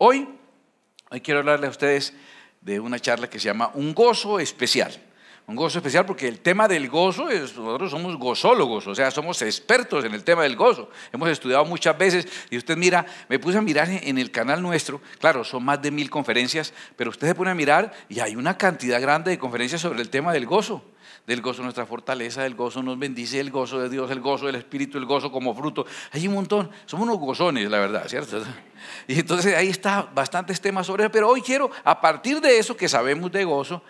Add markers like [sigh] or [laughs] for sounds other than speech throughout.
Hoy, hoy quiero hablarle a ustedes de una charla que se llama Un gozo especial. Un gozo especial porque el tema del gozo, nosotros somos gozólogos, o sea, somos expertos en el tema del gozo. Hemos estudiado muchas veces y usted mira, me puse a mirar en el canal nuestro, claro, son más de mil conferencias, pero usted se pone a mirar y hay una cantidad grande de conferencias sobre el tema del gozo del gozo nuestra fortaleza, del gozo nos bendice, el gozo de Dios, el gozo del Espíritu, el gozo como fruto. Hay un montón, somos unos gozones, la verdad, ¿cierto? Y entonces ahí está bastantes temas sobre eso, pero hoy quiero, a partir de eso que sabemos de gozo,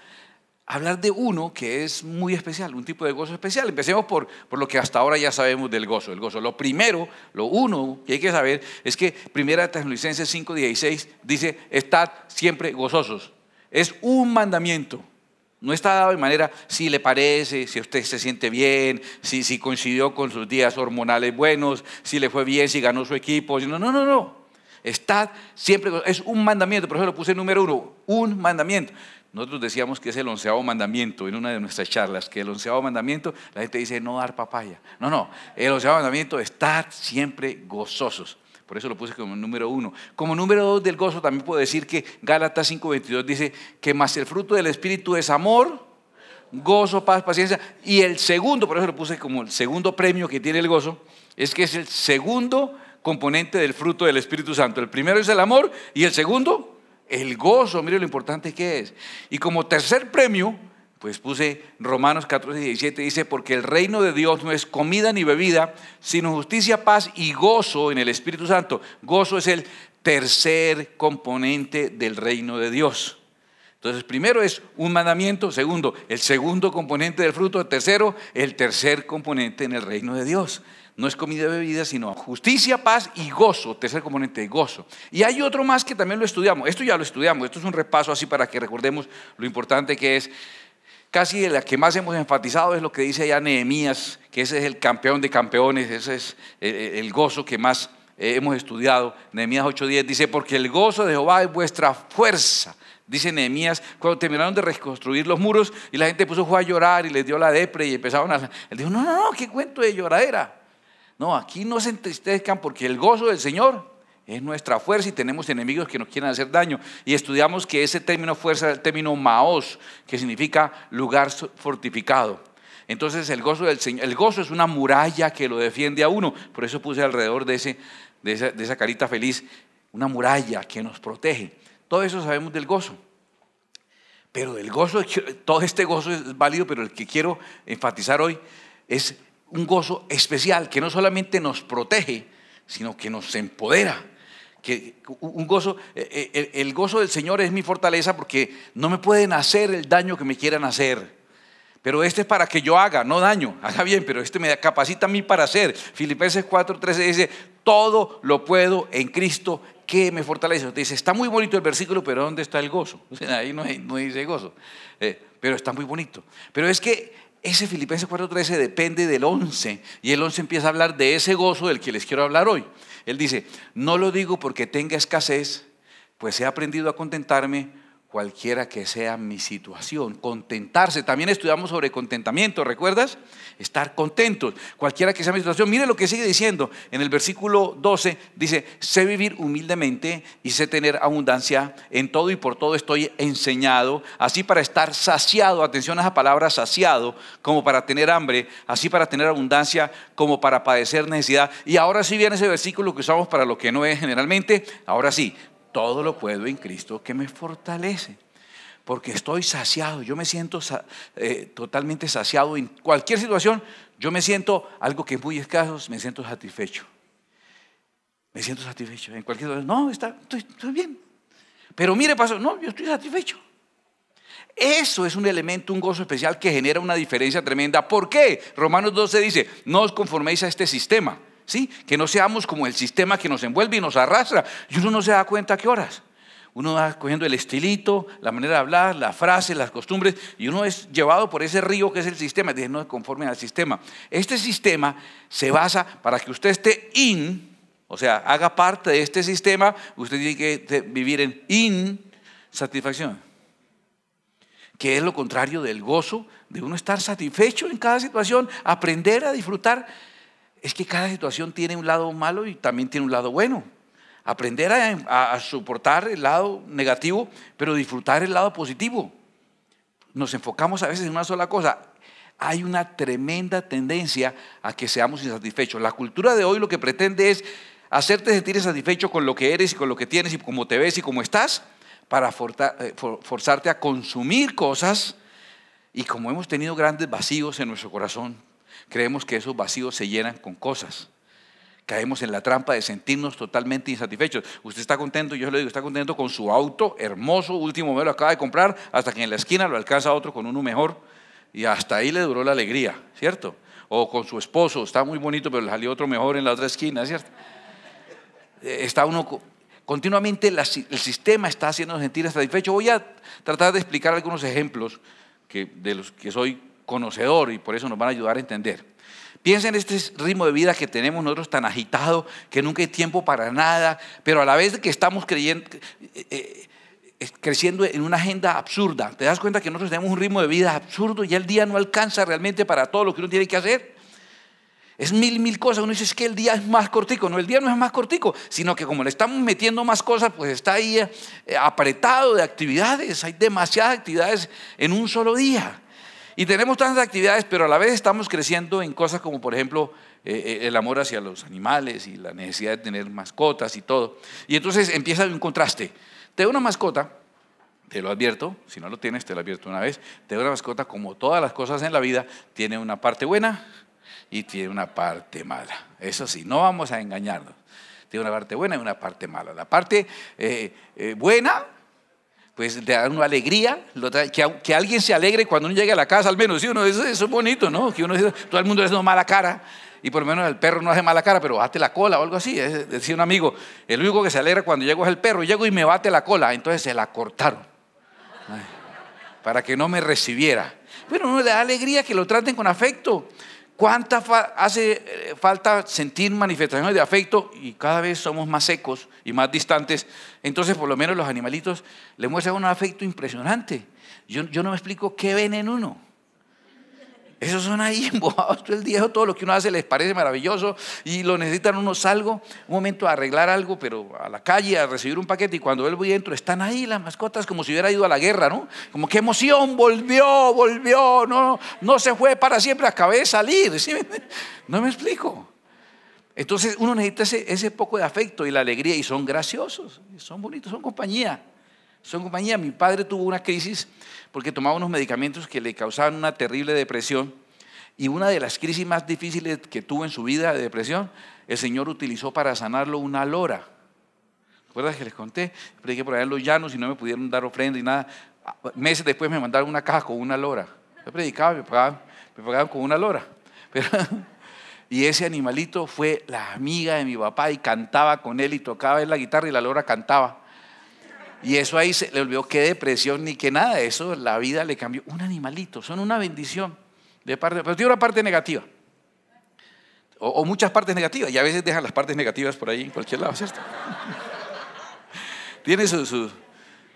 hablar de uno que es muy especial, un tipo de gozo especial. Empecemos por, por lo que hasta ahora ya sabemos del gozo, el gozo. Lo primero, lo uno que hay que saber es que Primera Tesalonicenses 5.16 dice, estad siempre gozosos. Es un mandamiento. No está dado de manera si le parece, si usted se siente bien, si, coincidió con sus días hormonales buenos, si le fue bien, si ganó su equipo. No, no, no, no. Está siempre, es un mandamiento, por eso lo puse número uno, un mandamiento. Nosotros decíamos que es el onceavo mandamiento en una de nuestras charlas, que el onceavo mandamiento, la gente dice no dar papaya. No, no, el onceavo mandamiento, estar siempre gozosos. Por eso lo puse como número uno. Como número dos del gozo también puedo decir que Gálatas 5.22 dice que más el fruto del Espíritu es amor, gozo, paz, paciencia. Y el segundo, por eso lo puse como el segundo premio que tiene el gozo, es que es el segundo componente del fruto del Espíritu Santo. El primero es el amor y el segundo, el gozo. Mire lo importante que es. Y como tercer premio pues puse Romanos 14, 17, dice, porque el reino de Dios no es comida ni bebida, sino justicia, paz y gozo en el Espíritu Santo. Gozo es el tercer componente del reino de Dios. Entonces, primero es un mandamiento, segundo, el segundo componente del fruto, tercero, el tercer componente en el reino de Dios. No es comida y bebida, sino justicia, paz y gozo, tercer componente de gozo. Y hay otro más que también lo estudiamos, esto ya lo estudiamos, esto es un repaso así para que recordemos lo importante que es Casi de la que más hemos enfatizado es lo que dice allá Nehemías, que ese es el campeón de campeones, ese es el gozo que más eh, hemos estudiado. Nehemías 8:10 dice, porque el gozo de Jehová es vuestra fuerza. Dice Nehemías, cuando terminaron de reconstruir los muros y la gente puso a llorar y les dio la depre y empezaron a... Él dijo, no, no, no, qué cuento de lloradera. No, aquí no se entristezcan porque el gozo del Señor es nuestra fuerza y tenemos enemigos que nos quieren hacer daño. Y estudiamos que ese término fuerza es el término maos, que significa lugar fortificado. Entonces el gozo del Señor, el gozo es una muralla que lo defiende a uno. Por eso puse alrededor de, ese, de, esa, carita feliz una muralla que nos protege. Todo eso sabemos del gozo. Pero el gozo, todo este gozo es válido, pero el que quiero enfatizar hoy es un gozo especial que no solamente nos protege, sino que nos empodera que un gozo, e-, e-, el gozo del Señor es mi fortaleza porque no me pueden hacer el daño que me quieran hacer. Pero este es para que yo haga, no daño, [laughs] haga bien, pero este me capacita a mí para hacer. Filipenses 4:13 dice, todo lo puedo en Cristo que me fortalece. dice, está muy bonito el versículo, pero ¿dónde está el gozo? [laughs] ahí no, hay, dice gozo, eh, pero está muy bonito. Pero es que ese Filipenses 4:13 depende del 11 y el 11 empieza a hablar de ese gozo del que les quiero hablar hoy. Él dice, no lo digo porque tenga escasez, pues he aprendido a contentarme cualquiera que sea mi situación. Contentarse, también estudiamos sobre contentamiento, ¿recuerdas? Estar contentos, cualquiera que sea mi situación. Mire lo que sigue diciendo en el versículo 12, dice, sé vivir humildemente y sé tener abundancia en todo y por todo estoy enseñado, así para estar saciado, atención a esa palabra saciado, como para tener hambre, así para tener abundancia, como para padecer necesidad. Y ahora sí viene ese versículo que usamos para lo que no es generalmente, ahora sí, todo lo puedo en Cristo que me fortalece. Porque estoy saciado, yo me siento eh, totalmente saciado en cualquier situación. Yo me siento algo que es muy escaso, me siento satisfecho. Me siento satisfecho. En cualquier situación, no, está, estoy, bien. Pero mire, paso no, yo estoy satisfecho. Eso es un elemento, un gozo especial que genera una diferencia tremenda. ¿Por qué? Romanos 12 dice, no os conforméis a este sistema ¿sí? Que no seamos como el sistema que nos envuelve y nos arrastra. Y uno no se da cuenta a qué horas. Uno va cogiendo el estilito, la manera de hablar, la frase, las costumbres, y uno es llevado por ese río que es el sistema. Dice, no conforme al sistema. Este sistema se basa para que usted esté in, o sea, haga parte de este sistema, usted tiene que vivir en in satisfacción, que es lo contrario del gozo, de uno estar satisfecho en cada situación, aprender a disfrutar es que cada situación tiene un lado malo y también tiene un lado bueno. Aprender a, soportar el lado negativo, pero disfrutar el lado positivo. Nos enfocamos a veces en una sola cosa hay una tremenda tendencia a que seamos insatisfechos. La cultura de hoy lo que pretende es hacerte sentir satisfecho con lo que eres y con lo que tienes y cómo te ves y cómo estás para eh, forzarte a consumir cosas y como hemos tenido grandes vacíos en nuestro corazón, creemos que esos vacíos se llenan con cosas. Caemos en la trampa de sentirnos totalmente insatisfechos. Usted está contento, yo le digo, está contento con su auto hermoso, último modelo, acaba de comprar, hasta que en la esquina lo alcanza otro con uno mejor y hasta ahí le duró la alegría, ¿cierto? O con su esposo, está muy bonito, pero le salió otro mejor en la otra esquina, ¿cierto? Eh, está uno continuamente, el sistema está haciendo sentir insatisfecho Voy a tratar de explicar algunos ejemplos que, de los que soy conocedor y por eso nos van a ayudar a entender. Piensa en este ritmo de vida que tenemos nosotros tan agitado, que nunca hay tiempo para nada, pero a la vez que estamos eh, eh, creciendo en una agenda absurda, te das cuenta que nosotros tenemos un ritmo de vida absurdo y el día no alcanza realmente para todo lo que uno tiene que hacer. Es mil, mil cosas. Uno dice, es que el día es más cortico. No, el día no es más cortico, sino que como le estamos metiendo más cosas, pues está ahí eh, apretado de actividades. Hay demasiadas actividades en un solo día. Y tenemos tantas actividades, pero a la vez estamos creciendo en cosas como, por ejemplo, eh, eh, el amor hacia los animales y la necesidad de tener mascotas y todo. Y entonces empieza un contraste. Te una mascota, te lo advierto, si no lo tienes, te lo advierto una vez, te una mascota, como todas las cosas en la vida, tiene una parte buena y tiene una parte mala. Eso sí, no vamos a engañarnos. Tiene una parte buena y una parte mala. La parte eh, buena pues te da una alegría, que, alguien se alegre cuando uno llegue a la casa, al menos, ¿sí? uno, eso, eso, es bonito, ¿no? Que uno todo el mundo es hace una mala cara, y por lo menos el perro no hace mala cara, pero bate la cola o algo así. decía un amigo, el único que se alegra cuando llego es el perro, llego y me bate la cola, entonces se la cortaron, para que no me recibiera. Bueno, uno le da alegría que lo traten con afecto. ¿Cuánta hace eh, falta sentir manifestaciones de afecto y cada vez somos más secos y más distantes? Entonces, por lo menos los animalitos le muestran un afecto impresionante. yo no me explico qué ven en uno. Esos son ahí [laughs] embojados todo el día, todo lo que uno hace les parece maravilloso y lo necesitan uno salgo un momento a arreglar algo, pero a la calle, a recibir un paquete y cuando vuelvo y entro están ahí las mascotas como si hubiera ido a la guerra, ¿no? Como qué emoción, volvió, volvió, no, no se fue para siempre, acabé de salir, [laughs] No me explico. Entonces uno necesita ese, ese poco de afecto y la alegría y son graciosos, son bonitos, son compañía son compañía. Mi padre tuvo una crisis porque tomaba unos medicamentos que le causaban una terrible depresión. Y una de las crisis más difíciles que tuvo en su vida de depresión, el Señor utilizó para sanarlo una lora. ¿Recuerdas que les conté? Prediqué por allá en los llanos y no me pudieron dar ofrenda y nada. Meses después me mandaron una caja con una lora. Yo predicaba, me pagaban, me pagaban con una lora. [laughs] y ese animalito fue la amiga de mi papá y cantaba con él y tocaba en la guitarra y la lora cantaba. Y eso ahí se le olvidó qué depresión ni qué nada. Eso la vida le cambió. Un animalito, son una bendición. De parte, pero tiene una parte negativa. O, muchas partes negativas. Y a veces dejan las partes negativas por ahí en cualquier lado, ¿cierto? [laughs] tiene su,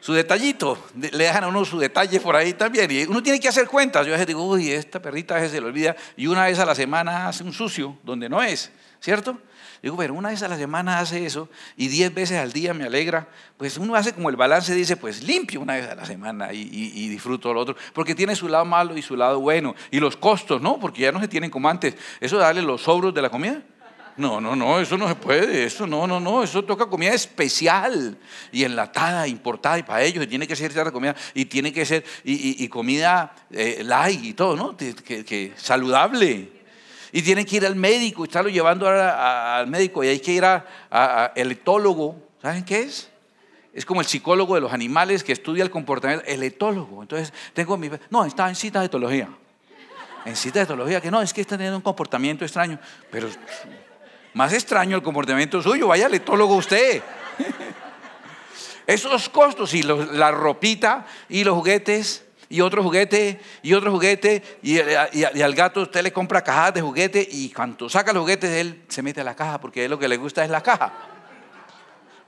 su, detallito. Le dejan a uno su detalle por ahí también. Y uno tiene que hacer cuentas. Yo a veces digo, uy, esta perrita a veces se le olvida. Y una vez a la semana hace un sucio donde no es, ¿cierto? digo, pero una vez a la semana hace eso y diez veces al día me alegra, pues uno hace como el balance, dice, pues limpio una vez a la semana y, disfruto lo otro, porque tiene su lado malo y su lado bueno, y los costos, ¿no? Porque ya no se tienen como antes. Eso darle los sobros de la comida. No, no, no, eso no se puede, eso no, no, no, eso toca comida especial y enlatada, importada, y para ellos y tiene que ser cierta comida, y tiene que ser, y, comida eh, light y todo, ¿no? Que, que saludable y tienen que ir al médico, y estarlo llevando al médico, y hay que ir al etólogo. ¿Saben qué es? Es como el psicólogo de los animales que estudia el comportamiento, el etólogo. Entonces, tengo mi... No, está en cita de etología. En cita de etología, que no, es que está teniendo un comportamiento extraño. Pero más extraño el comportamiento suyo, vaya al etólogo usted. [laughs] Esos costos y la ropita y los juguetes y otro juguete y otro juguete y, al gato usted le compra cajas de juguete y cuando saca los juguetes él se mete a la caja porque él lo que le gusta es la caja.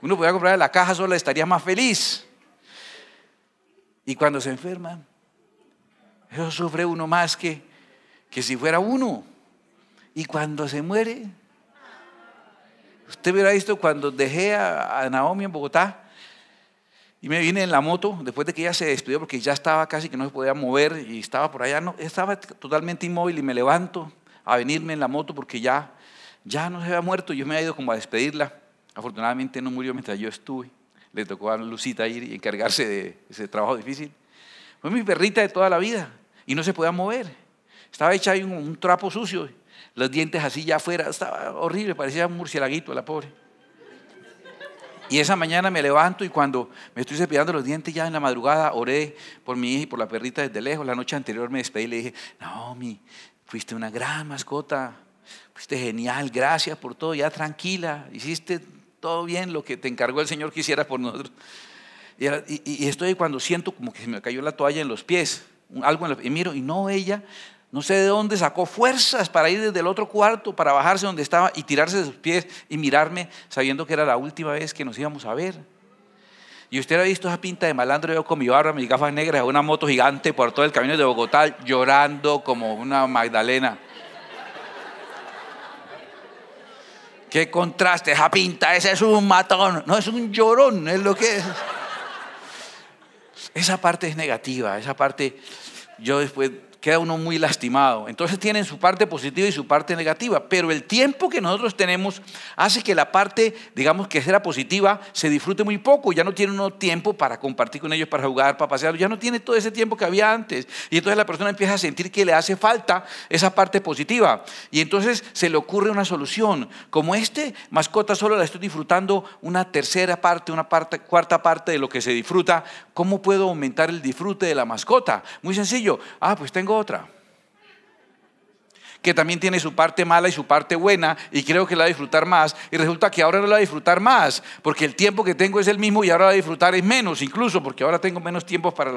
Uno podría comprar la caja sola estaría más feliz. Y cuando se enferma, eso sufre uno más que, que si fuera uno. Y cuando se muere, usted hubiera visto cuando dejé a Naomi en Bogotá, y me vine en la moto, después de que ella se despidió, porque ya estaba casi que no se podía mover y estaba por allá, no, estaba totalmente inmóvil y me levanto a venirme en la moto porque ya, ya no se había muerto, yo me había ido como a despedirla. Afortunadamente no murió mientras yo estuve, le tocó a Lucita ir y encargarse de ese trabajo difícil. Fue mi perrita de toda la vida y no se podía mover, estaba hecha ahí un, un trapo sucio, los dientes así ya afuera, estaba horrible, parecía un murcielaguito la pobre. Y esa mañana me levanto y cuando me estoy cepillando los dientes ya en la madrugada oré por mi hija y por la perrita desde lejos. La noche anterior me despedí y le dije, Naomi, fuiste una gran mascota, fuiste genial, gracias por todo, ya tranquila, hiciste todo bien lo que te encargó el Señor quisiera por nosotros. Y, estoy cuando siento como que se me cayó la toalla en los pies, algo en los, y miro y no ella no sé de dónde sacó fuerzas para ir desde el otro cuarto, para bajarse donde estaba y tirarse de sus pies y mirarme sabiendo que era la última vez que nos íbamos a ver. Y usted ha visto esa pinta de malandro, yo con mi barba, mis gafas negras, una moto gigante por todo el camino de Bogotá, llorando como una Magdalena. Qué contraste, esa pinta, ese es un matón, no es un llorón, es lo que es. Esa parte es negativa, esa parte, yo después queda uno muy lastimado. Entonces tienen su parte positiva y su parte negativa, pero el tiempo que nosotros tenemos hace que la parte, digamos que la positiva, se disfrute muy poco. Ya no tiene uno tiempo para compartir con ellos, para jugar, para pasear, ya no tiene todo ese tiempo que había antes. Y entonces la persona empieza a sentir que le hace falta esa parte positiva. Y entonces se le ocurre una solución. Como este mascota solo la estoy disfrutando una tercera parte, una cuarta parte de lo que se disfruta, ¿cómo puedo aumentar el disfrute de la mascota? Muy sencillo. Ah, pues tengo otra que también tiene su parte mala y su parte buena, y creo que la va a disfrutar más, y resulta que ahora no la va a disfrutar más, porque el tiempo que tengo es el mismo y ahora la va a disfrutar es menos, incluso porque ahora tengo menos tiempo para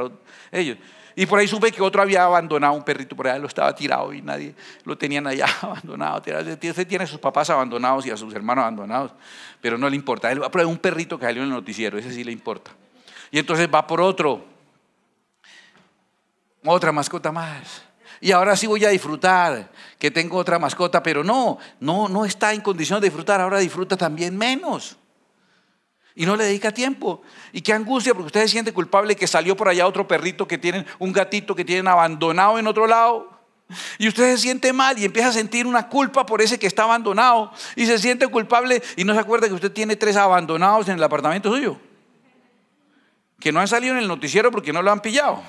ellos. Y por ahí supe que otro había abandonado un perrito, por ahí lo estaba tirado y nadie lo tenían allá [laughs] abandonado. Usted tiene a sus papás abandonados y a sus hermanos abandonados, pero no le importa. Él va a un perrito que salió en el noticiero, ese sí le importa. Y entonces va por otro otra mascota más. Y ahora sí voy a disfrutar que tengo otra mascota, pero no, no, no está en condición de disfrutar, ahora disfruta también menos. Y no le dedica tiempo. Y qué angustia, porque usted se siente culpable que salió por allá otro perrito que tienen, un gatito que tienen abandonado en otro lado. Y usted se siente mal y empieza a sentir una culpa por ese que está abandonado. Y se siente culpable y no se acuerda que usted tiene tres abandonados en el apartamento suyo. Que no han salido en el noticiero porque no lo han pillado.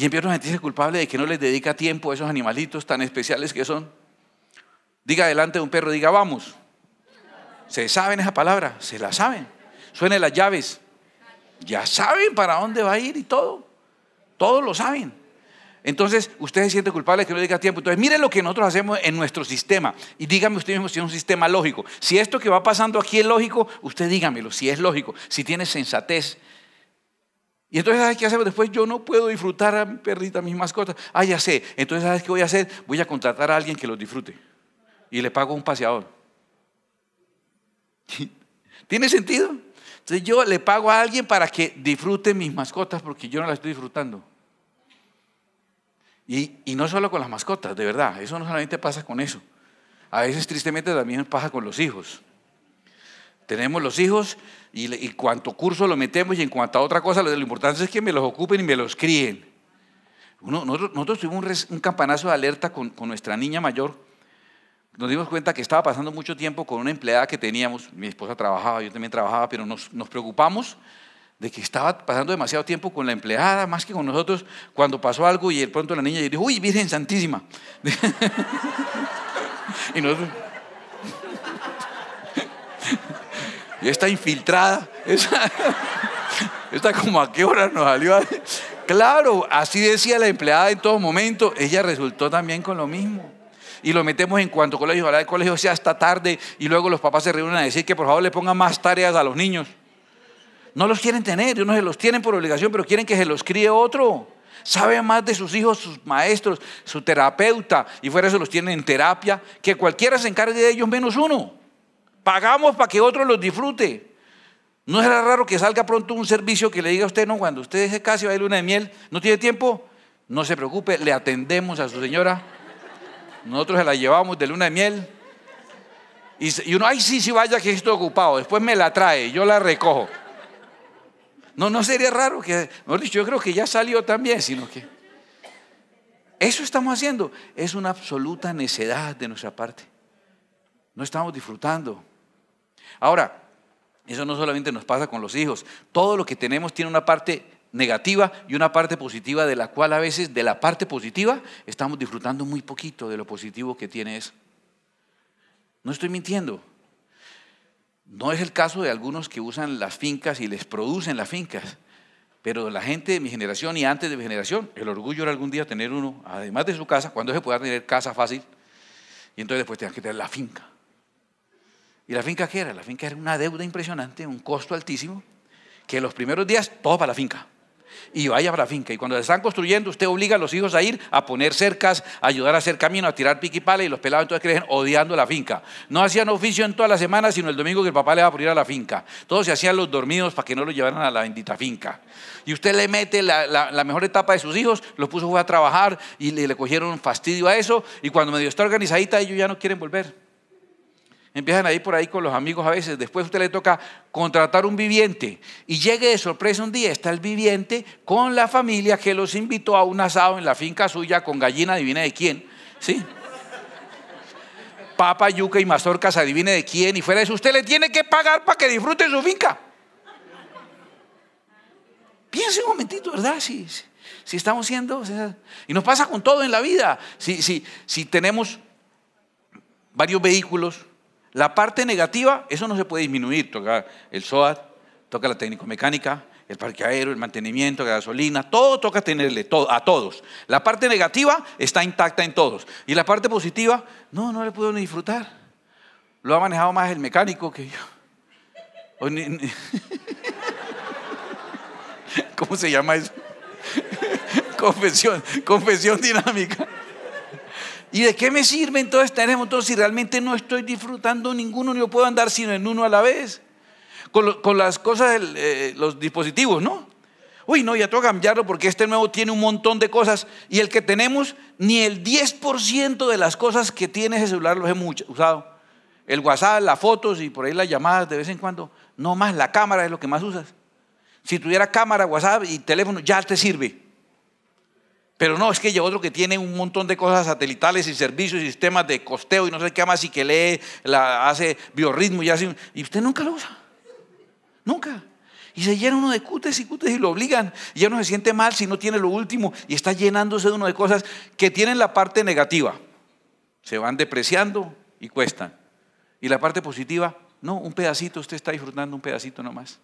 Y empiezan a sentirse culpable de que no les dedica tiempo a esos animalitos tan especiales que son. Diga adelante de un perro, diga vamos. Se saben esa palabra, se la saben. Suenen las llaves. Ya saben para dónde va a ir y todo. Todos lo saben. Entonces, usted se siente culpable de que no le dedica tiempo. Entonces, mire lo que nosotros hacemos en nuestro sistema. Y dígame usted mismo si es un sistema lógico. Si esto que va pasando aquí es lógico, usted dígamelo, si es lógico, si tiene sensatez, y entonces, ¿sabes qué hacemos? Después yo no puedo disfrutar a mi perrita, a mis mascotas. Ah, ya sé. Entonces, ¿sabes qué voy a hacer? Voy a contratar a alguien que los disfrute. Y le pago un paseador. [laughs] ¿Tiene sentido? Entonces yo le pago a alguien para que disfrute mis mascotas porque yo no las estoy disfrutando. Y, y no solo con las mascotas, de verdad. Eso no solamente pasa con eso. A veces tristemente también pasa con los hijos. Tenemos los hijos y, y cuanto curso lo metemos y en cuanto a otra cosa, lo, importante es que me los ocupen y me los críen. nosotros, tuvimos un, campanazo de alerta con, nuestra niña mayor. Nos dimos cuenta que estaba pasando mucho tiempo con una empleada que teníamos. Mi esposa trabajaba, yo también trabajaba, pero nos, preocupamos de que estaba pasando demasiado tiempo con la empleada, más que con nosotros, cuando pasó algo y de pronto la niña dijo, uy, Virgen Santísima. [laughs] y nosotros y está infiltrada. está como a qué hora nos salió. Claro, así decía la empleada en todo momento. Ella resultó también con lo mismo. Y lo metemos en cuanto colegio, ojalá el colegio sea hasta tarde y luego los papás se reúnen a decir que por favor le pongan más tareas a los niños. No los quieren tener, no se los tienen por obligación, pero quieren que se los críe otro. Sabe más de sus hijos, sus maestros, su terapeuta, y fuera eso los tienen en terapia, que cualquiera se encargue de ellos menos uno. Pagamos para que otro los disfrute. No será raro que salga pronto un servicio que le diga a usted, no, cuando usted deje casi va a luna de miel, no tiene tiempo, no se preocupe, le atendemos a su señora. Nosotros se la llevamos de luna de miel. Y, uno, ay, sí, sí, vaya que estoy ocupado. Después me la trae, yo la recojo. No, no sería raro que, mejor dicho, yo creo que ya salió también, sino que. Eso estamos haciendo. Es una absoluta necedad de nuestra parte. No estamos disfrutando. Ahora, eso no solamente nos pasa con los hijos, todo lo que tenemos tiene una parte negativa y una parte positiva de la cual a veces de la parte positiva estamos disfrutando muy poquito de lo positivo que tiene eso. No estoy mintiendo. No es el caso de algunos que usan las fincas y les producen las fincas, pero la gente de mi generación y antes de mi generación, el orgullo era algún día tener uno, además de su casa, cuando se pueda tener casa fácil, y entonces después tengan que tener la finca. ¿Y la finca qué era? La finca era una deuda impresionante, un costo altísimo, que los primeros días todo para la finca. Y vaya para la finca. Y cuando se están construyendo, usted obliga a los hijos a ir a poner cercas, a ayudar a hacer camino, a tirar piquipales. Y los pelados entonces creen odiando la finca. No hacían oficio en toda la semana, sino el domingo que el papá le va a poner a la finca. Todos se hacían los dormidos para que no lo llevaran a la bendita finca. Y usted le mete la, mejor etapa de sus hijos, los puso a trabajar y le, le cogieron fastidio a eso. Y cuando medio está organizadita, ellos ya no quieren volver. Empiezan a por ahí con los amigos a veces. Después a usted le toca contratar un viviente. Y llegue de sorpresa un día, está el viviente con la familia que los invitó a un asado en la finca suya con gallina, adivina de quién. ¿Sí? Papa, yuca y mazorcas, adivine de quién. Y fuera de eso, usted le tiene que pagar para que disfrute su finca. Piense un momentito, ¿verdad? Si, estamos siendo... Y nos pasa con todo en la vida. si tenemos varios vehículos la parte negativa, eso no se puede disminuir. Toca el SOAT, toca la técnico-mecánica, el parqueadero, el mantenimiento, la gasolina, todo toca tenerle, todo, a todos. La parte negativa está intacta en todos. Y la parte positiva, no, no le puedo disfrutar. Lo ha manejado más el mecánico que yo. [laughs] ¿Cómo se llama eso? [laughs] confesión, confesión dinámica. ¿Y de qué me sirve entonces tener motor si realmente no estoy disfrutando ninguno? no puedo andar sino en uno a la vez. Con, las cosas, eh, los dispositivos, ¿no? Uy, no, ya tengo que cambiarlo porque este nuevo tiene un montón de cosas. Y el que tenemos, ni el 10% de las cosas que tiene ese celular los he usado. El WhatsApp, las fotos y por ahí las llamadas de vez en cuando. No más, la cámara es lo que más usas. Si tuviera cámara, WhatsApp y teléfono, ya te sirve. Pero no, es que ya otro que tiene un montón de cosas satelitales y servicios y sistemas de costeo y no sé qué más y que lee, hace biorritmo y hace... Y usted nunca lo usa. Nunca. Y se llena uno de cutes y cutes y lo obligan. Y ya no se siente mal si no tiene lo último y está llenándose de uno de cosas que tienen la parte negativa. Se van depreciando y cuestan. Y la parte positiva, no, un pedacito, usted está disfrutando un pedacito nomás.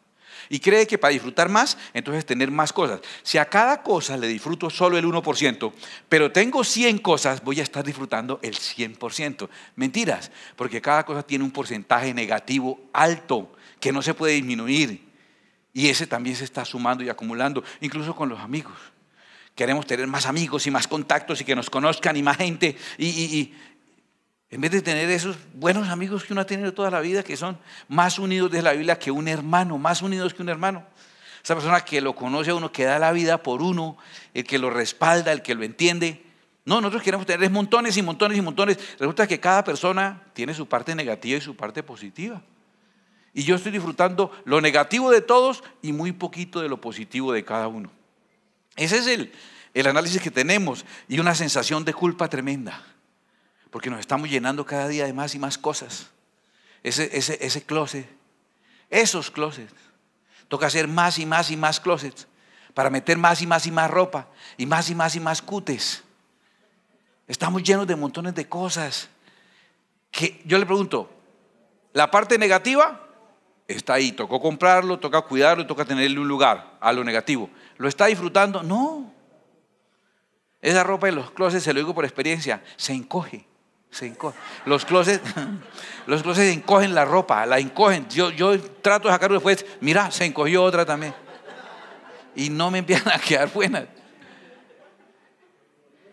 Y cree que para disfrutar más, entonces tener más cosas. Si a cada cosa le disfruto solo el 1%, pero tengo 100 cosas, voy a estar disfrutando el 100%. Mentiras, porque cada cosa tiene un porcentaje negativo alto que no se puede disminuir. Y ese también se está sumando y acumulando, incluso con los amigos. Queremos tener más amigos y más contactos y que nos conozcan y más gente. Y, y, en vez de tener esos buenos amigos que uno ha tenido toda la vida, que son más unidos de la Biblia que un hermano, más unidos que un hermano. Esa persona que lo conoce a uno, que da la vida por uno, el que lo respalda, el que lo entiende. No, nosotros queremos tener montones y montones y montones. Resulta que cada persona tiene su parte negativa y su parte positiva. Y yo estoy disfrutando lo negativo de todos y muy poquito de lo positivo de cada uno. Ese es el análisis que tenemos y una sensación de culpa tremenda. Porque nos estamos llenando cada día de más y más cosas. Ese, closet, esos closets. Toca hacer más y más y más closets para meter más y más y más ropa y más y más y más cutes. Estamos llenos de montones de cosas. Que yo le pregunto, la parte negativa está ahí, tocó comprarlo, toca cuidarlo, toca tenerle un lugar a lo negativo. ¿Lo está disfrutando? No. Esa ropa de los closets, se lo digo por experiencia, se encoge. Se Los closets, los encogen la ropa, la encogen. Yo, yo trato de sacarlo después, mira, se encogió otra también. Y no me empiezan a quedar buenas.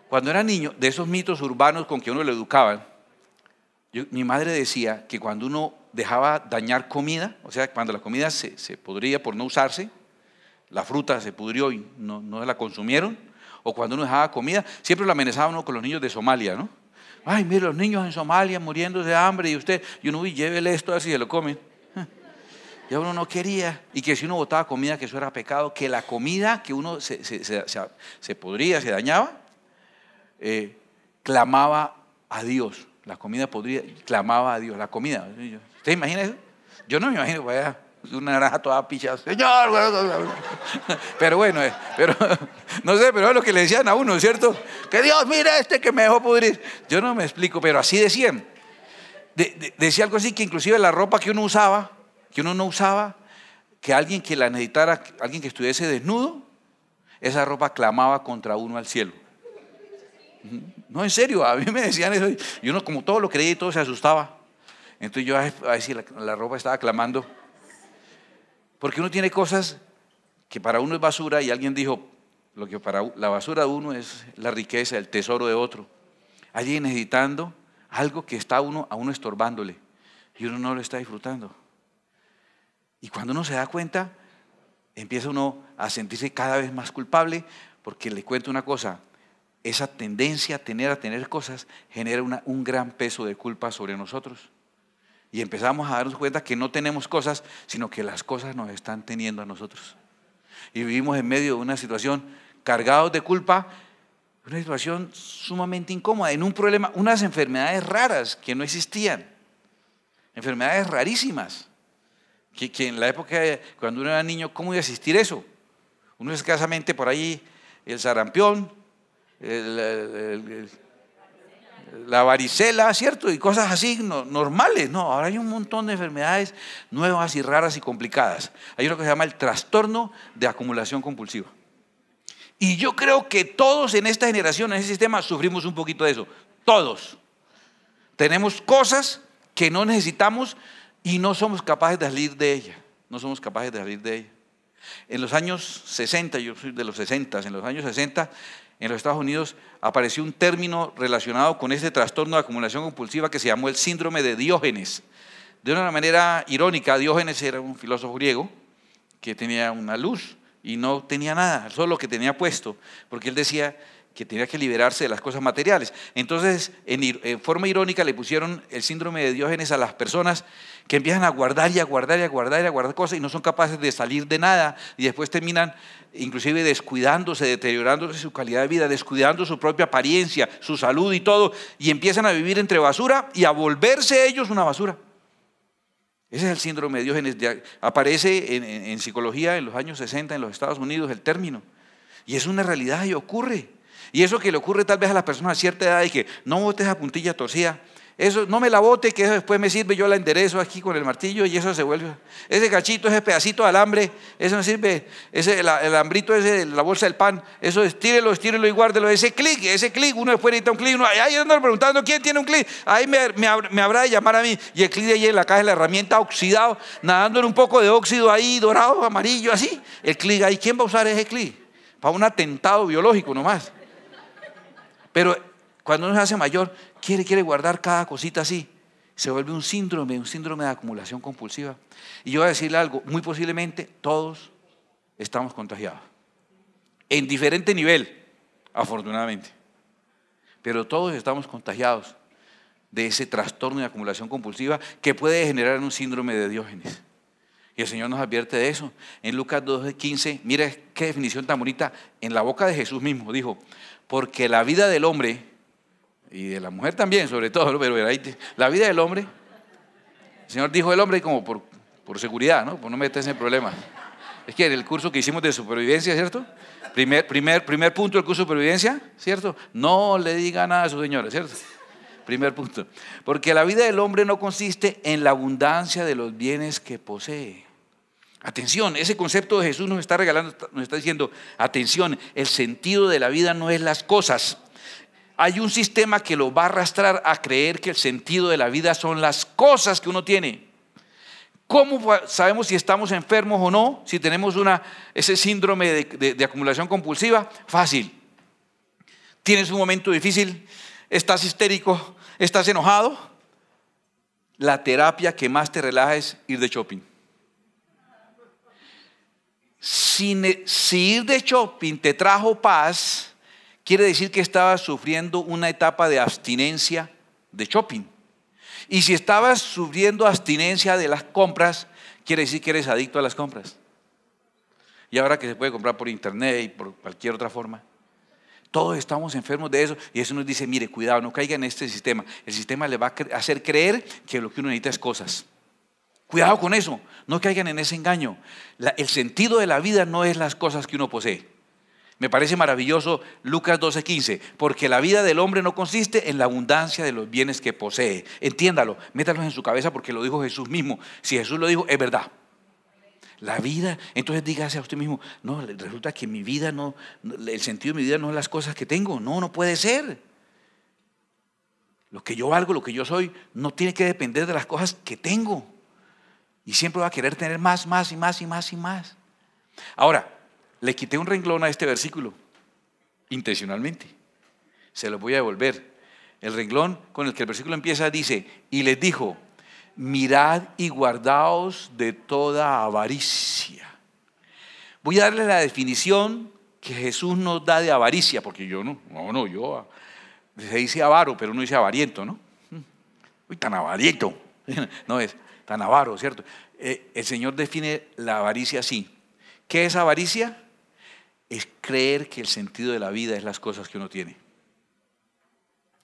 Cuando era niño, de esos mitos urbanos con que uno lo educaba, mi madre decía que cuando uno dejaba dañar comida, o sea, cuando la comida se, se podría por no usarse, la fruta se pudrió y no, no se la consumieron, o cuando uno dejaba comida, siempre lo uno con los niños de Somalia, ¿no? Ay, mire los niños en Somalia muriéndose de hambre y usted, y uno, y llévele esto así, se lo comen. [laughs] Ya uno no quería. Y que si uno botaba comida, que eso era pecado, que la comida que uno se, podría, se dañaba, eh, clamaba a Dios. La comida podría, clamaba a Dios, la comida. ¿Usted imagina eso? Yo no me imagino vaya... vaya una naranja toda pichada. Señor, pero bueno, eh, pero [laughs] no sé, pero es lo que le decían a uno, ¿cierto? Que Dios, mira este que me dejó pudrir. Yo no me explico, pero así decían. decía algo así que inclusive la ropa que uno usaba, que uno no usaba, que alguien que la necesitara, alguien que estuviese desnudo, esa ropa clamaba contra uno al cielo. No, en serio, a mí me decían eso. Y uno como todo lo creía y todo se asustaba. Entonces yo a decir, la ropa estaba clamando porque uno tiene cosas que para uno es basura y alguien dijo, lo que para la basura de uno es la riqueza, el tesoro de otro. Allí necesitando algo que está uno, a uno estorbándole y uno no lo está disfrutando. Y cuando uno se da cuenta, empieza uno a sentirse cada vez más culpable porque le cuento una cosa, esa tendencia a tener a tener cosas genera un gran peso de culpa sobre nosotros y empezamos a darnos cuenta que no tenemos cosas, sino que las cosas nos están teniendo a nosotros. Y vivimos en medio de una situación cargados de culpa, una situación sumamente incómoda, en un problema, unas enfermedades raras que no existían, enfermedades rarísimas, que, en la época, cuando uno era niño, ¿cómo iba a existir eso? Uno escasamente por ahí, el sarampión, el, la varicela, ¿cierto? Y cosas así normales, no. Ahora hay un montón de enfermedades nuevas y raras y complicadas. Hay lo que se llama el trastorno de acumulación compulsiva. Y yo creo que todos en esta generación, en este sistema, sufrimos un poquito de eso. Todos. Tenemos cosas que no necesitamos y no somos capaces de salir de ellas. No somos capaces de salir de ellas. En los años 60, yo soy de los 60, en los años 60 en los Estados Unidos apareció un término relacionado con ese trastorno de acumulación compulsiva que se llamó el síndrome de Diógenes. De una manera irónica, Diógenes era un filósofo griego que tenía una luz y no tenía nada, solo lo que tenía puesto, porque él decía, que tenía que liberarse de las cosas materiales. Entonces, en, forma irónica, le pusieron el síndrome de Diógenes a las personas que empiezan a guardar y a guardar y a guardar y a guardar cosas y no son capaces de salir de nada y después terminan inclusive descuidándose, deteriorándose su calidad de vida, descuidando su propia apariencia, su salud y todo, y empiezan a vivir entre basura y a volverse ellos una basura. Ese es el síndrome de Diógenes. Aparece en psicología en los años 60 en los Estados Unidos el término. Y es una realidad y ocurre. Y eso que le ocurre tal vez a las personas a cierta edad y que no botes esa puntilla torcida. Eso, no me la bote, que eso después me sirve, yo la enderezo aquí con el martillo y eso se vuelve. Ese cachito, ese pedacito de alambre, eso no sirve. Ese, el, alambrito, ese, la bolsa del pan, eso estírelo, estírelo y guárdelo. Ese clic, ese clic, uno después necesita un clic. Uno, ahí andan preguntando quién tiene un clic. Ahí me, habrá de llamar a mí. Y el clic de ahí en la caja, la herramienta oxidado, nadando en un poco de óxido ahí, dorado, amarillo, así. El clic ahí, ¿quién va a usar ese clic? Para un atentado biológico nomás. Pero cuando uno se hace mayor, quiere, quiere guardar cada cosita así. Se vuelve un síndrome, un síndrome de acumulación compulsiva. Y yo voy a decirle algo, muy posiblemente todos estamos contagiados. En diferente nivel, afortunadamente. Pero todos estamos contagiados de ese trastorno de acumulación compulsiva que puede generar un síndrome de Diógenes. Y el Señor nos advierte de eso. En Lucas 15, mira qué definición tan bonita. En la boca de Jesús mismo dijo, porque la vida del hombre, y de la mujer también sobre todo, pero la vida del hombre, el Señor dijo el hombre como por, por seguridad, ¿no? Por no meterse en problemas. Es que en el curso que hicimos de supervivencia, ¿cierto? Primer, primer, primer punto del curso de supervivencia, ¿cierto? No le diga nada a su señora, ¿cierto? Primer punto. Porque la vida del hombre no consiste en la abundancia de los bienes que posee. Atención, ese concepto de Jesús nos está regalando, nos está diciendo, atención, el sentido de la vida no es las cosas. Hay un sistema que lo va a arrastrar a creer que el sentido de la vida son las cosas que uno tiene. ¿Cómo sabemos si estamos enfermos o no? Si tenemos una, ese síndrome de acumulación compulsiva, fácil. Tienes un momento difícil, estás histérico, estás enojado, la terapia que más te relaja es ir de shopping. Si, ir de shopping te trajo paz, quiere decir que estabas sufriendo una etapa de abstinencia de shopping. Y si estabas sufriendo abstinencia de las compras, quiere decir que eres adicto a las compras. Y ahora que se puede comprar por internet y por cualquier otra forma. Todos estamos enfermos de eso y eso nos dice, mire, cuidado, no caigan en este sistema. El sistema le va a hacer creer que lo que uno necesita es cosas. Cuidado con eso, no caigan en ese engaño. el sentido de la vida no es las cosas que uno posee. Me parece maravilloso Lucas 12:15, porque la vida del hombre no consiste en la abundancia de los bienes que posee. Entiéndalo, métalos en su cabeza porque lo dijo Jesús mismo. Si Jesús lo dijo, es verdad la vida. Entonces dígase a usted mismo, no, resulta que mi vida no, el sentido de mi vida no es las cosas que tengo. No, no puede ser. Lo que yo valgo, lo que yo soy, no tiene que depender de las cosas que tengo. Y siempre va a querer tener más, más y más y más y más. Ahora, le quité un renglón a este versículo, intencionalmente. Se lo voy a devolver. El renglón con el que el versículo empieza dice, y les dijo, mirad y guardaos de toda avaricia. Voy a darle la definición que Jesús nos da de avaricia, porque yo no, no, no, yo ah, se dice avaro, pero no dice avariento, ¿no? Mm. Uy, tan avariento, [laughs] no es tan avaro, ¿cierto? Eh, el Señor define la avaricia así. ¿Qué es avaricia? Es creer que el sentido de la vida es las cosas que uno tiene.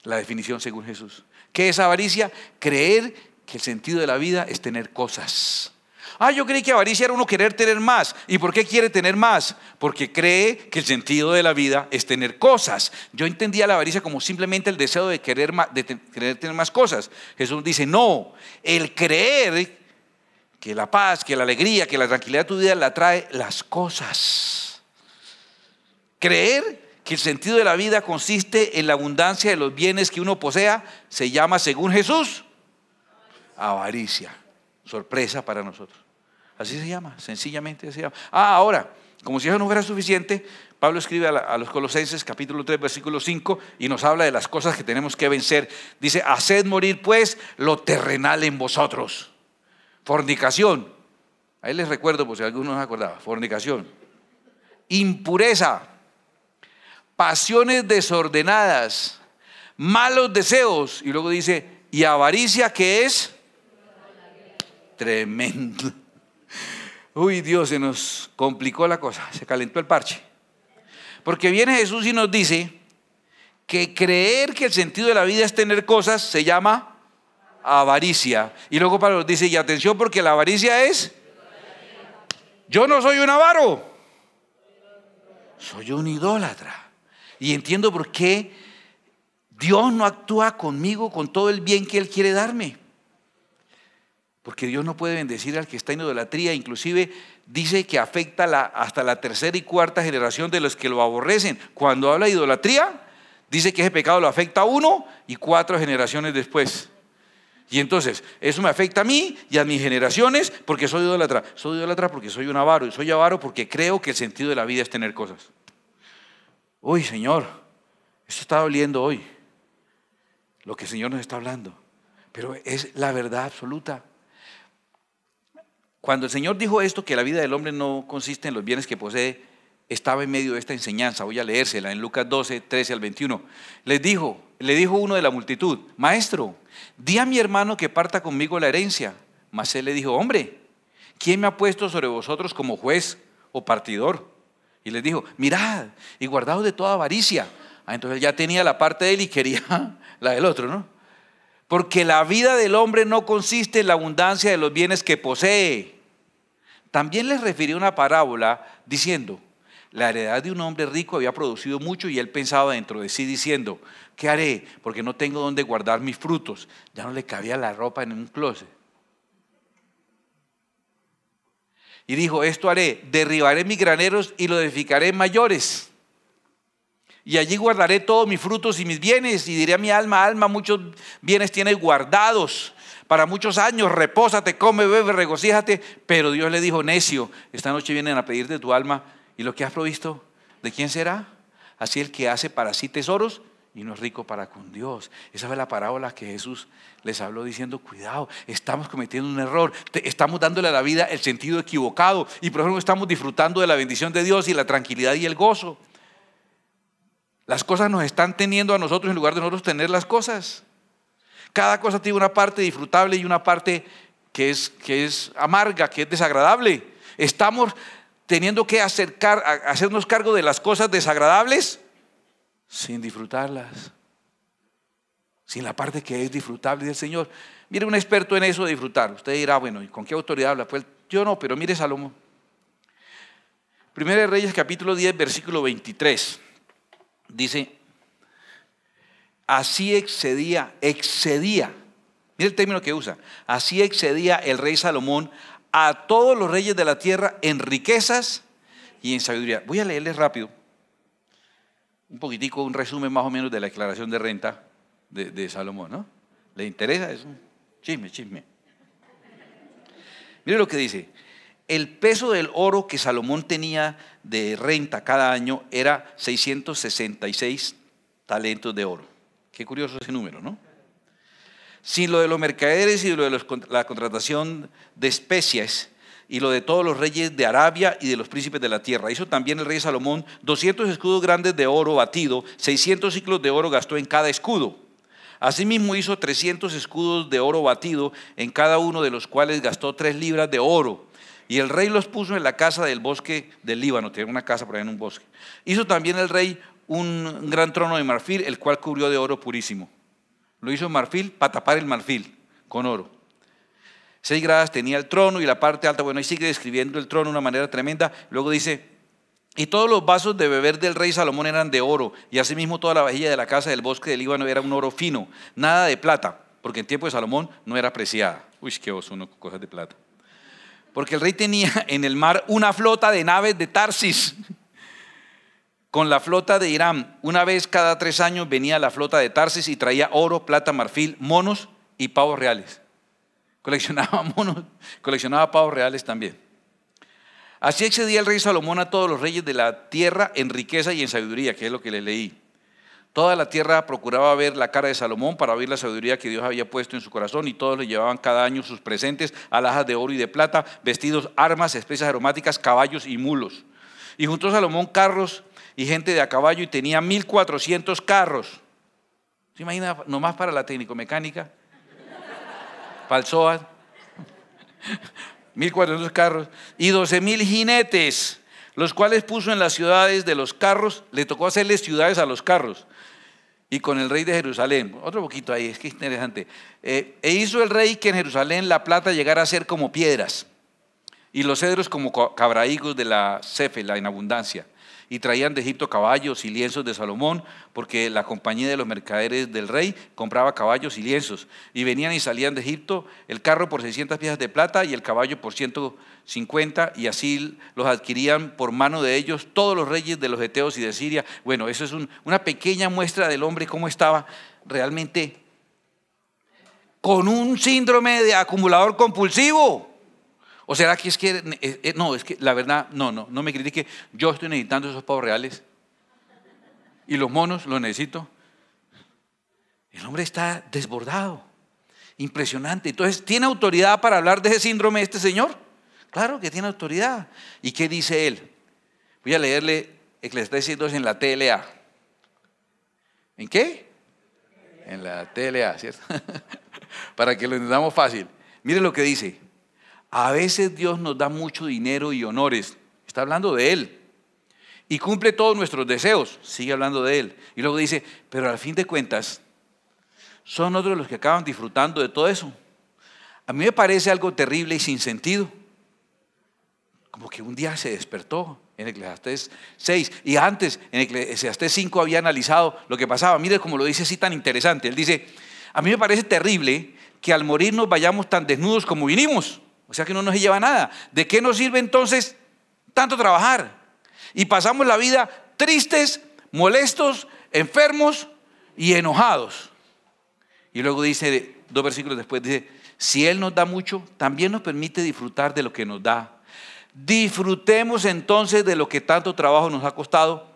La definición según Jesús. ¿Qué es avaricia? Creer que el sentido de la vida es tener cosas. Ah, yo creí que avaricia era uno querer tener más. ¿Y por qué quiere tener más? Porque cree que el sentido de la vida es tener cosas. Yo entendía la avaricia como simplemente el deseo de querer, de querer tener más cosas. Jesús dice, no, el creer que la paz, que la alegría, que la tranquilidad de tu vida la trae las cosas. Creer que el sentido de la vida consiste en la abundancia de los bienes que uno posea se llama, según Jesús, avaricia. Sorpresa para nosotros. Así se llama, sencillamente se llama. Ah, ahora, como si eso no fuera suficiente, Pablo escribe a, los Colosenses capítulo 3, versículo 5 y nos habla de las cosas que tenemos que vencer. Dice, haced morir pues lo terrenal en vosotros. Fornicación. Ahí les recuerdo, por si alguno no acordaba, fornicación. Impureza. Pasiones desordenadas. Malos deseos. Y luego dice, y avaricia que es tremendo. Uy, Dios, se nos complicó la cosa, se calentó el parche. Porque viene Jesús y nos dice que creer que el sentido de la vida es tener cosas se llama avaricia. Y luego Pablo dice, y atención porque la avaricia es, yo no soy un avaro, soy un idólatra. Y entiendo por qué Dios no actúa conmigo con todo el bien que Él quiere darme. Porque Dios no puede bendecir al que está en idolatría. Inclusive dice que afecta hasta la tercera y cuarta generación de los que lo aborrecen. Cuando habla de idolatría, dice que ese pecado lo afecta a uno y cuatro generaciones después. Y entonces, eso me afecta a mí y a mis generaciones porque soy idolatra Soy idolatra porque soy un avaro y soy avaro porque creo que el sentido de la vida es tener cosas. Uy, Señor, esto está doliendo hoy. Lo que el Señor nos está hablando. Pero es la verdad absoluta. Cuando el Señor dijo esto, que la vida del hombre no consiste en los bienes que posee, estaba en medio de esta enseñanza. Voy a leérsela en Lucas 12, 13 al 21. Les dijo, le dijo uno de la multitud, Maestro, di a mi hermano que parta conmigo la herencia. Mas él le dijo, Hombre, ¿quién me ha puesto sobre vosotros como juez o partidor? Y les dijo, Mirad y guardaos de toda avaricia. Ah, entonces ya tenía la parte de él y quería [laughs] la del otro, ¿no? Porque la vida del hombre no consiste en la abundancia de los bienes que posee. También les refirió una parábola diciendo, la heredad de un hombre rico había producido mucho y él pensaba dentro de sí diciendo, ¿qué haré? Porque no tengo donde guardar mis frutos. Ya no le cabía la ropa en un closet. Y dijo, esto haré, derribaré mis graneros y los edificaré mayores y allí guardaré todos mis frutos y mis bienes, y diré a mi alma, alma, muchos bienes tienes guardados para muchos años, repósate, come, bebe, regocíjate, pero Dios le dijo, necio, esta noche vienen a pedirte tu alma, y lo que has provisto, ¿de quién será? Así el que hace para sí tesoros y no es rico para con Dios. Esa fue la parábola que Jesús les habló diciendo, cuidado, estamos cometiendo un error, estamos dándole a la vida el sentido equivocado y por eso no estamos disfrutando de la bendición de Dios y la tranquilidad y el gozo. Las cosas nos están teniendo a nosotros en lugar de nosotros tener las cosas. Cada cosa tiene una parte disfrutable y una parte que es, que es amarga, que es desagradable. Estamos teniendo que acercar, hacernos cargo de las cosas desagradables sin disfrutarlas, sin la parte que es disfrutable del Señor. Mire, un experto en eso de disfrutar. Usted dirá, bueno, ¿y con qué autoridad habla? Pues yo no, pero mire Salomón. Primera de Reyes capítulo 10, versículo 23. Dice, así excedía, excedía. Mira el término que usa. Así excedía el rey Salomón a todos los reyes de la tierra en riquezas y en sabiduría. Voy a leerles rápido un poquitico, un resumen más o menos de la declaración de renta de, Salomón, ¿no? ¿Le interesa? Es chisme, chisme. Mire lo que dice. El peso del oro que Salomón tenía de renta cada año era 666 talentos de oro. Qué curioso ese número, ¿no? Sin lo de los mercaderes y lo de la contratación de especias y lo de todos los reyes de Arabia y de los príncipes de la tierra. Hizo también el rey Salomón 200 escudos grandes de oro batido, 600 ciclos de oro gastó en cada escudo. Asimismo hizo 300 escudos de oro batido, en cada uno de los cuales gastó 3 libras de oro. Y el rey los puso en la casa del bosque del Líbano, tiene una casa por ahí en un bosque. Hizo también el rey un gran trono de marfil, el cual cubrió de oro purísimo. Lo hizo marfil para tapar el marfil con oro. Seis gradas tenía el trono y la parte alta, bueno, y sigue describiendo el trono de una manera tremenda. Luego dice, y todos los vasos de beber del rey Salomón eran de oro, y asimismo toda la vajilla de la casa del bosque del Líbano era un oro fino, nada de plata, porque en tiempo de Salomón no era apreciada. Uy, qué oso, no, cosas de plata porque el rey tenía [laughs] en el mar una flota de naves de Tarsis. Con la flota de Irán, una vez cada tres años venía la flota de Tarsis y traía oro, plata, marfil, monos y pavos reales. Coleccionaba [laughs] monos, coleccionaba pavos reales también. Así excedía el rey Salomón a todos los reyes de la tierra en riqueza y en sabiduría, que es lo que le leí. Toda la tierra procuraba ver la cara de Salomón para ver la sabiduría que Dios había puesto en su corazón y todos le llevaban cada año sus presentes, alhajas de oro y de plata, vestidos, armas, especias aromáticas, caballos y mulos. Y junto a Salomón carros y gente de a caballo y tenía 1400 carros. ¿Se imagina nomás para la técnico-mecánica? Falsoas. 1400 carros y 12000 jinetes, los cuales puso en las ciudades de los carros, le tocó hacerles ciudades a los carros y con el rey de Jerusalén. Otro poquito ahí, es que es interesante. Eh, e hizo el rey que en Jerusalén la plata llegara a ser como piedras y los cedros como cabraigos de la cefela en abundancia y traían de Egipto caballos y lienzos de Salomón, porque la compañía de los mercaderes del rey compraba caballos y lienzos. Y venían y salían de Egipto el carro por 600 piezas de plata y el caballo por 150, y así los adquirían por mano de ellos todos los reyes de los Eteos y de Siria. Bueno, eso es una pequeña muestra del hombre cómo estaba realmente con un síndrome de acumulador compulsivo. ¿O será que es que, eh, eh, no, es que la verdad, no, no, no me critique, yo estoy necesitando esos pavos reales y los monos los necesito? El hombre está desbordado, impresionante. Entonces, ¿tiene autoridad para hablar de ese síndrome este señor? Claro que tiene autoridad. ¿Y qué dice él? Voy a leerle Eclesiastes 2 en la TLA. ¿En qué? En la TLA, ¿cierto? [laughs] para que lo entendamos fácil. Mire lo que dice. A veces Dios nos da mucho dinero y honores. Está hablando de Él. Y cumple todos nuestros deseos. Sigue hablando de Él. Y luego dice, pero al fin de cuentas, son otros los que acaban disfrutando de todo eso. A mí me parece algo terrible y sin sentido. Como que un día se despertó en Eclesiastés 6 y antes en Eclesiastés 5 había analizado lo que pasaba. Mire cómo lo dice así tan interesante. Él dice, a mí me parece terrible que al morir nos vayamos tan desnudos como vinimos. O sea que no nos lleva nada. ¿De qué nos sirve entonces tanto trabajar? Y pasamos la vida tristes, molestos, enfermos y enojados. Y luego dice, dos versículos después, dice, si Él nos da mucho, también nos permite disfrutar de lo que nos da. Disfrutemos entonces de lo que tanto trabajo nos ha costado.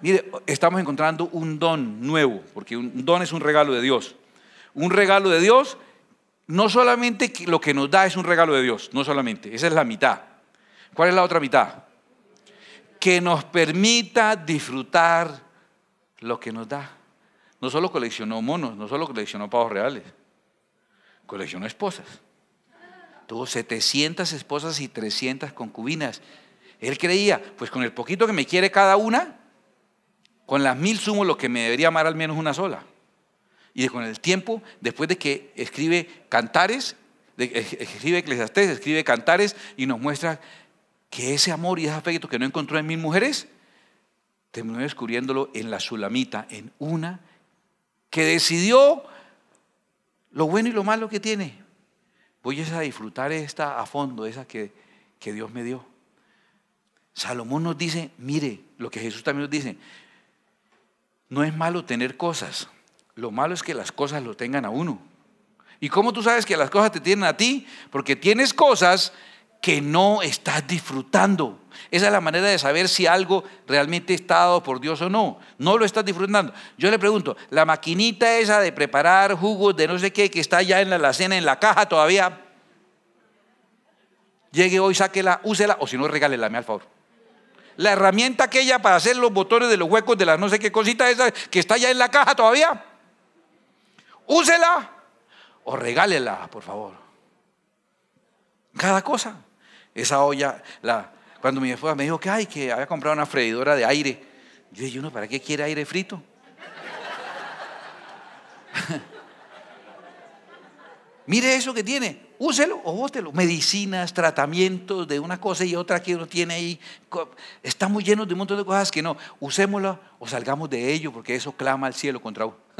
mire, estamos encontrando un don nuevo, porque un don es un regalo de Dios. Un regalo de Dios no solamente lo que nos da es un regalo de Dios, no solamente, esa es la mitad. ¿Cuál es la otra mitad? Que nos permita disfrutar lo que nos da. No solo coleccionó monos, no solo coleccionó pavos reales, coleccionó esposas. Tuvo 700 esposas y 300 concubinas. Él creía, pues con el poquito que me quiere cada una, con las mil sumo lo que me debería amar al menos una sola. Y con el tiempo, después de que escribe cantares, escribe Eclesiastés, escribe cantares y nos muestra que ese amor y ese afecto que no encontró en mil mujeres, terminó descubriéndolo en la Sulamita, en una que decidió lo bueno y lo malo que tiene. Voy a disfrutar esta a fondo, esa que, que Dios me dio. Salomón nos dice, mire, lo que Jesús también nos dice, no es malo tener cosas, lo malo es que las cosas lo tengan a uno. ¿Y cómo tú sabes que las cosas te tienen a ti? Porque tienes cosas que no estás disfrutando. Esa es la manera de saber si algo realmente está dado por Dios o no. No lo estás disfrutando. Yo le pregunto, la maquinita esa de preparar jugos de no sé qué que está ya en la cena en la caja todavía, llegue hoy, sáquela, úsela o si no, regálela, me al favor. La herramienta aquella para hacer los botones de los huecos de las no sé qué cositas esa que está ya en la caja todavía úsela o regálela, por favor. Cada cosa. Esa olla, la, cuando mi esposa me dijo que, hay que había comprado una freidora de aire. Yo dije, uno, ¿para qué quiere aire frito? [laughs] Mire eso que tiene, úselo o bótelo. Medicinas, tratamientos de una cosa y otra que uno tiene ahí. estamos llenos de un montón de cosas que no. Usémoslo o salgamos de ello porque eso clama al cielo contra uno. [laughs]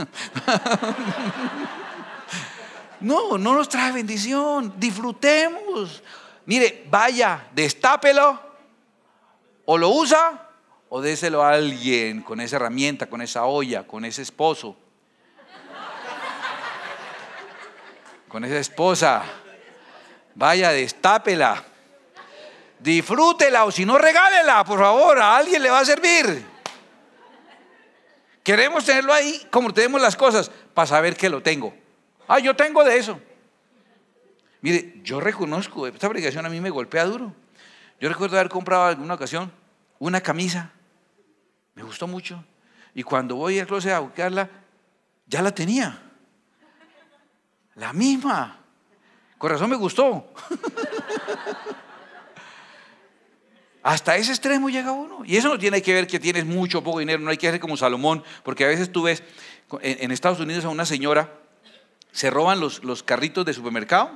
no, no nos trae bendición. Disfrutemos. Mire, vaya, destápelo o lo usa o déselo a alguien con esa herramienta, con esa olla, con ese esposo. con esa esposa. Vaya, destápela. Disfrútela o si no, regálela, por favor, a alguien le va a servir. Queremos tenerlo ahí como tenemos las cosas para saber que lo tengo. Ah, yo tengo de eso. Mire, yo reconozco, esta aplicación a mí me golpea duro. Yo recuerdo haber comprado alguna ocasión una camisa, me gustó mucho, y cuando voy al closet a buscarla, ya la tenía. La misma. Corazón me gustó. Hasta ese extremo llega uno. Y eso no tiene que ver que tienes mucho o poco dinero, no hay que hacer como Salomón, porque a veces tú ves en, Estados Unidos a una señora, se roban los, los carritos de supermercado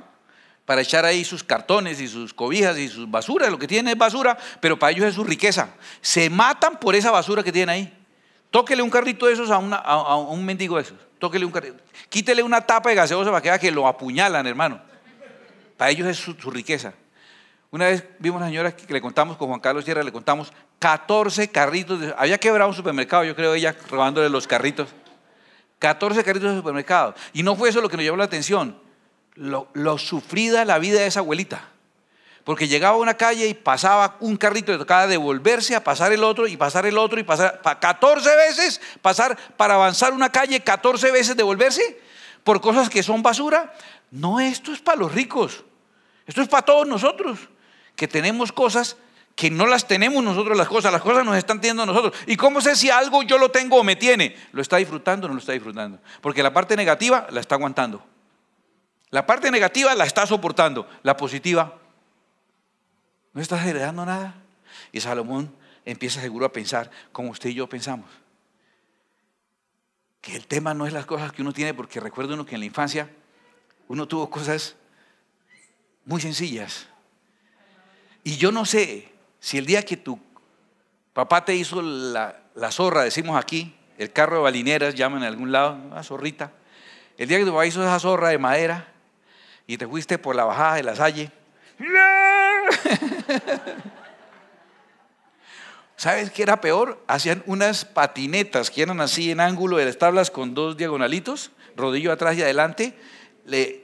para echar ahí sus cartones y sus cobijas y sus basuras, lo que tienen es basura, pero para ellos es su riqueza. Se matan por esa basura que tienen ahí. Tóquele un carrito de esos a, a, a un mendigo de esos. Tóquele un carrito. Quítele una tapa de gaseosa para que vea que lo apuñalan, hermano. Para ellos es su, riqueza. Una vez vimos a una señora que le contamos con Juan Carlos Sierra, le contamos 14 carritos. De, había quebrado un supermercado, yo creo, ella robándole los carritos. 14 carritos de supermercado. Y no fue eso lo que nos llamó la atención. Lo, lo sufrida la vida de esa abuelita porque llegaba a una calle y pasaba un carrito y tocaba devolverse a pasar el otro y pasar el otro y pasar 14 veces, pasar para avanzar una calle 14 veces devolverse por cosas que son basura. No, esto es para los ricos. Esto es para todos nosotros que tenemos cosas que no las tenemos nosotros las cosas, las cosas nos están teniendo nosotros. ¿Y cómo sé si algo yo lo tengo o me tiene? ¿Lo está disfrutando o no lo está disfrutando? Porque la parte negativa la está aguantando. La parte negativa la está soportando, la positiva no estás heredando nada. Y Salomón empieza seguro a pensar como usted y yo pensamos. Que el tema no es las cosas que uno tiene, porque recuerdo uno que en la infancia uno tuvo cosas muy sencillas. Y yo no sé si el día que tu papá te hizo la, zorra, decimos aquí, el carro de balineras, llaman en algún lado, una zorrita. El día que tu papá hizo esa zorra de madera y te fuiste por la bajada de la salle. [laughs] [laughs] [laughs] ¿Sabes qué era peor? Hacían unas patinetas que eran así en ángulo de las tablas con dos diagonalitos, rodillo atrás y adelante.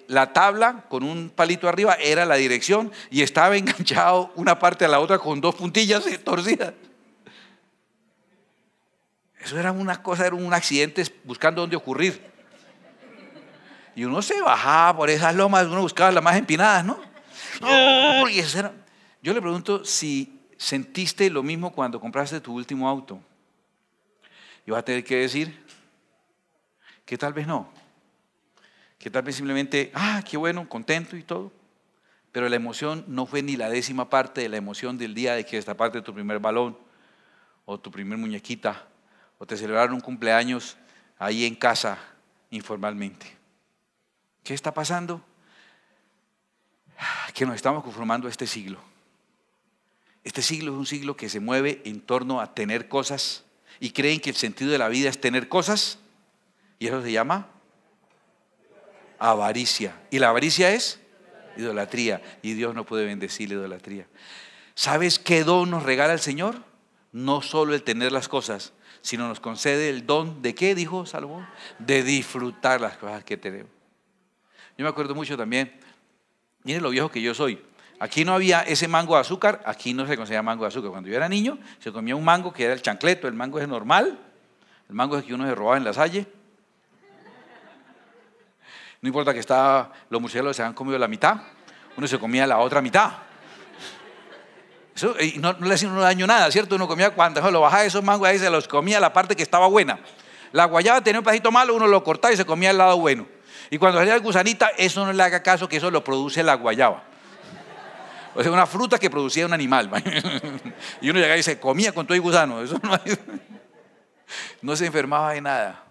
la tabla con un palito arriba era la dirección y estaba [laughs] enganchado una parte a la otra con dos puntillas torcidas. Eso era una cosa, era un accidente buscando dónde ocurrir. Y uno se bajaba por esas lomas, uno buscaba las más empinadas, ¿no? [laughs] Y eso era, yo le pregunto si sentiste lo mismo cuando compraste tu último auto. Y vas a tener que decir que tal vez no. Que tal vez simplemente, ah, qué bueno, contento y todo. Pero la emoción no fue ni la décima parte de la emoción del día de que destapaste tu primer balón o tu primer muñequita o te celebraron un cumpleaños ahí en casa informalmente. ¿Qué está pasando? Ah, que nos estamos conformando a este siglo. Este siglo es un siglo que se mueve en torno a tener cosas y creen que el sentido de la vida es tener cosas y eso se llama avaricia. ¿Y la avaricia es? Idolatría. Y Dios no puede bendecir la idolatría. ¿Sabes qué don nos regala el Señor? No solo el tener las cosas, sino nos concede el don de qué, dijo Salvo de disfrutar las cosas que tenemos. Yo me acuerdo mucho también, miren lo viejo que yo soy, Aquí no había ese mango de azúcar, aquí no se conseguía mango de azúcar. Cuando yo era niño, se comía un mango que era el chancleto, el mango es normal, el mango es que uno se robaba en la salle. No importa que está, los murciélagos se han comido la mitad, uno se comía la otra mitad. y no, le hacía uno daño nada, ¿cierto? Uno comía cuando lo bajaba esos mangos ahí, se los comía la parte que estaba buena. La guayaba tenía un pedacito malo, uno lo cortaba y se comía el lado bueno. Y cuando salía la gusanita, eso no le haga caso, que eso lo produce la guayaba. O sea, una fruta que producía un animal. [laughs] y uno llegaba y se comía con todo y gusano. Eso no, no se enfermaba de nada.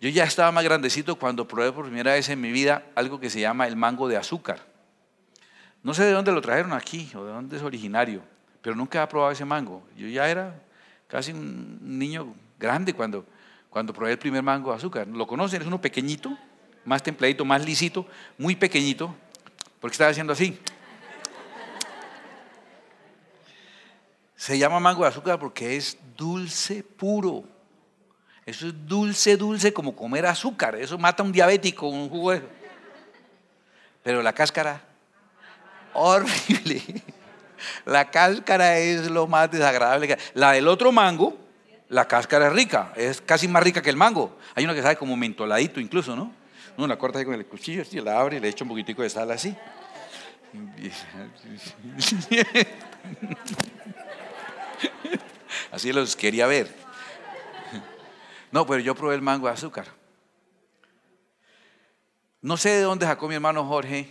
Yo ya estaba más grandecito cuando probé por primera vez en mi vida algo que se llama el mango de azúcar. No sé de dónde lo trajeron aquí o de dónde es originario, pero nunca había probado ese mango. Yo ya era casi un niño grande cuando, cuando probé el primer mango de azúcar. ¿Lo conocen? Es uno pequeñito, más templadito, más lisito, muy pequeñito, porque estaba haciendo así. Se llama mango de azúcar porque es dulce puro. Eso es dulce, dulce como comer azúcar. Eso mata a un diabético, un jugo. Pero la cáscara, horrible. La cáscara es lo más desagradable. La del otro mango, la cáscara es rica. Es casi más rica que el mango. Hay una que sabe como mentoladito incluso, ¿no? Uno la corta ahí con el cuchillo, así, la abre y le echa un poquitico de sal así. [laughs] [laughs] Así los quería ver. No, pero yo probé el mango de azúcar. No sé de dónde sacó mi hermano Jorge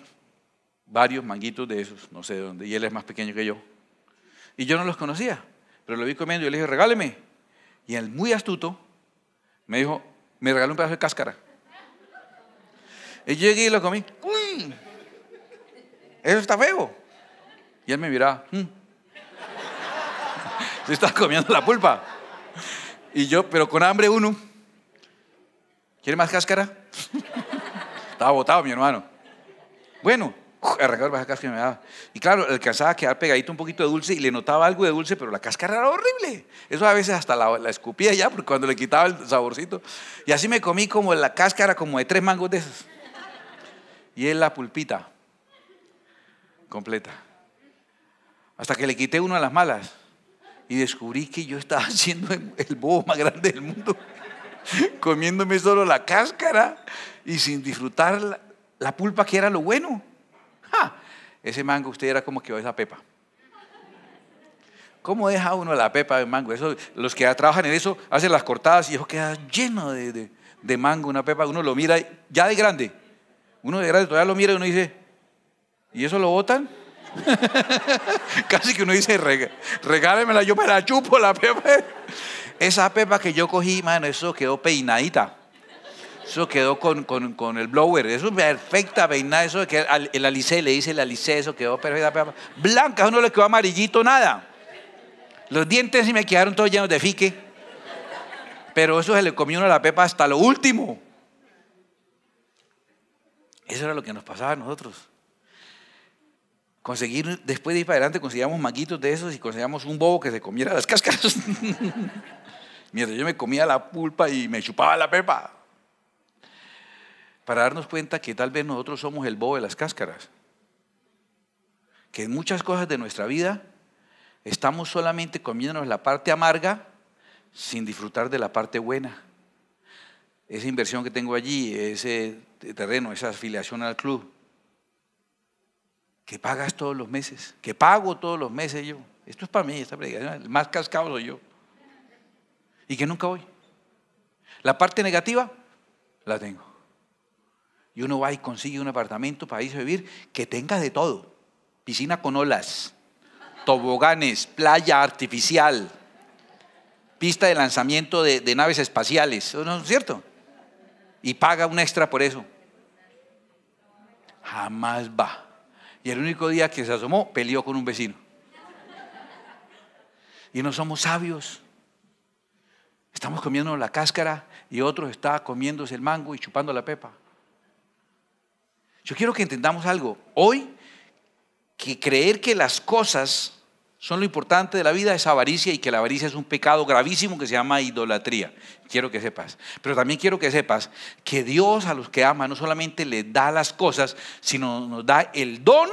varios manguitos de esos, no sé de dónde, y él es más pequeño que yo. Y yo no los conocía, pero lo vi comiendo y le dije, regáleme. Y él, muy astuto, me dijo, me regaló un pedazo de cáscara. Y llegué y lo comí. ¡Uy! Eso está feo. Y él me miraba. Mm" se [laughs] está comiendo la pulpa. Y yo, pero con hambre uno. ¿Quiere más cáscara? [laughs] Estaba botado mi hermano. Bueno, arrancaba baja cáscara me daba. Y claro, alcanzaba a quedar pegadito un poquito de dulce y le notaba algo de dulce, pero la cáscara era horrible. Eso a veces hasta la, escupía ya, porque cuando le quitaba el saborcito. Y así me comí como la cáscara como de tres mangos de esos. Y es la pulpita completa. Hasta que le quité uno a las malas y descubrí que yo estaba siendo [laughs] el bobo más grande del mundo, [laughs] comiéndome solo la cáscara y sin disfrutar la, pulpa que era lo bueno. Ese mango usted era como que oh, esa pepa. ¿Cómo deja uno la pepa de mango? Eso, los que trabajan en eso hacen las cortadas y eso queda lleno de, de mango, una pepa. Uno lo mira ya de grande. Uno de grande todavía lo mira y uno dice, ¿y eso lo botan? [laughs] Casi que uno dice, regálemela, yo me la chupo la pepa. [laughs] Esa pepa que yo cogí, mano, eso quedó peinadita. Eso quedó con, el blower. Eso es perfecta peinada. Eso que el, le dice el alice, eso quedó perfecta. Pepa. Blanca, eso no le quedó amarillito nada. Los dientes sí me quedaron todos llenos de fique. Pero eso se le comió uno a la pepa hasta lo último. Eso era lo que nos pasaba a nosotros conseguir, después de ir para adelante, conseguíamos maguitos de esos y conseguíamos un bobo que se comiera las [laughs] cáscaras. Mientras yo me comía la pulpa y me chupaba la pepa. Para darnos cuenta que tal vez nosotros somos el bobo de las cáscaras. Que en muchas cosas de nuestra vida estamos solamente comiéndonos la parte amarga sin disfrutar de la parte buena. Esa inversión que tengo allí, ese terreno, esa afiliación al club, que pagas todos los meses, que pago todos los meses yo. Esto es para mí, esta el más cascado soy yo. Y que nunca voy. La parte negativa la tengo. Y uno va y consigue un apartamento para irse a vivir que tenga de todo. Piscina con olas, toboganes, playa artificial, pista de lanzamiento de, naves espaciales. no es cierto? Y paga un extra por eso. Jamás va. Y el único día que se asomó, peleó con un vecino. Y no somos sabios. Estamos comiendo la cáscara y otro está comiéndose el mango y chupando la pepa. Yo quiero que entendamos algo. Hoy, que creer que las cosas son lo importante de la vida es avaricia y que la avaricia es un pecado gravísimo que se llama idolatría. Quiero que sepas. Pero también quiero que sepas que Dios a los que ama no solamente les da las cosas, sino nos da el don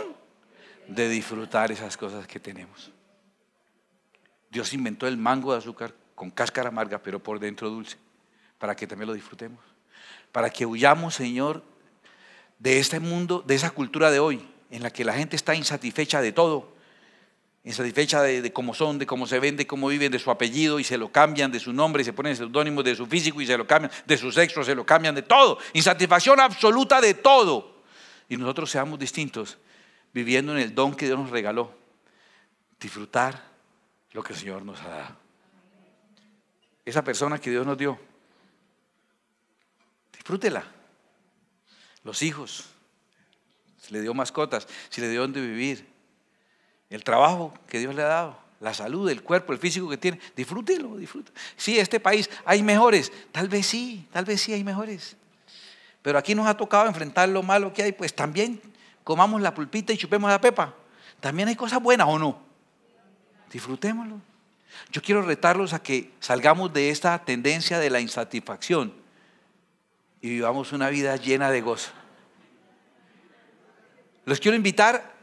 de disfrutar esas cosas que tenemos. Dios inventó el mango de azúcar con cáscara amarga, pero por dentro dulce, para que también lo disfrutemos. Para que huyamos, Señor, de este mundo, de esa cultura de hoy, en la que la gente está insatisfecha de todo insatisfecha de, cómo son, de cómo se ven, de cómo viven, de su apellido y se lo cambian, de su nombre y se ponen seudónimos, de su físico y se lo cambian, de su sexo se lo cambian, de todo. Insatisfacción absoluta de todo. Y nosotros seamos distintos, viviendo en el don que Dios nos regaló. Disfrutar lo que el Señor nos ha dado. Esa persona que Dios nos dio, disfrútela. Los hijos, si le dio mascotas, si le dio donde vivir, el trabajo que Dios le ha dado, la salud, el cuerpo, el físico que tiene. Disfrútelo, disfrútelo. Sí, este país hay mejores. Tal vez sí, tal vez sí hay mejores. Pero aquí nos ha tocado enfrentar lo malo que hay. Pues también comamos la pulpita y chupemos la pepa. También hay cosas buenas o no. Disfrutémoslo. Yo quiero retarlos a que salgamos de esta tendencia de la insatisfacción y vivamos una vida llena de gozo. Los quiero invitar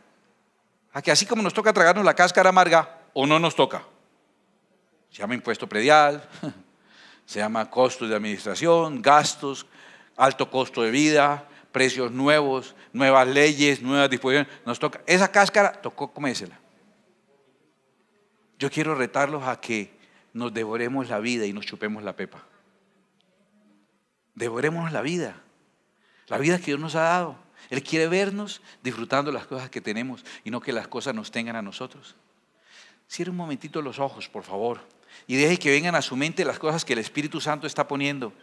a que así como nos toca tragarnos la cáscara amarga, o no nos toca. Se llama impuesto predial, [laughs] se llama costos de administración, gastos, alto costo de vida, precios nuevos, nuevas leyes, nuevas disposiciones. Nos toca. Esa cáscara tocó comérsela. Yo quiero retarlos a que nos devoremos la vida y nos chupemos la pepa. Devoremos la vida. La vida que Dios nos ha dado. Él quiere vernos disfrutando las cosas que tenemos y no que las cosas nos tengan a nosotros. Cierre un momentito los ojos, por favor, y deje que vengan a su mente las cosas que el Espíritu Santo está poniendo.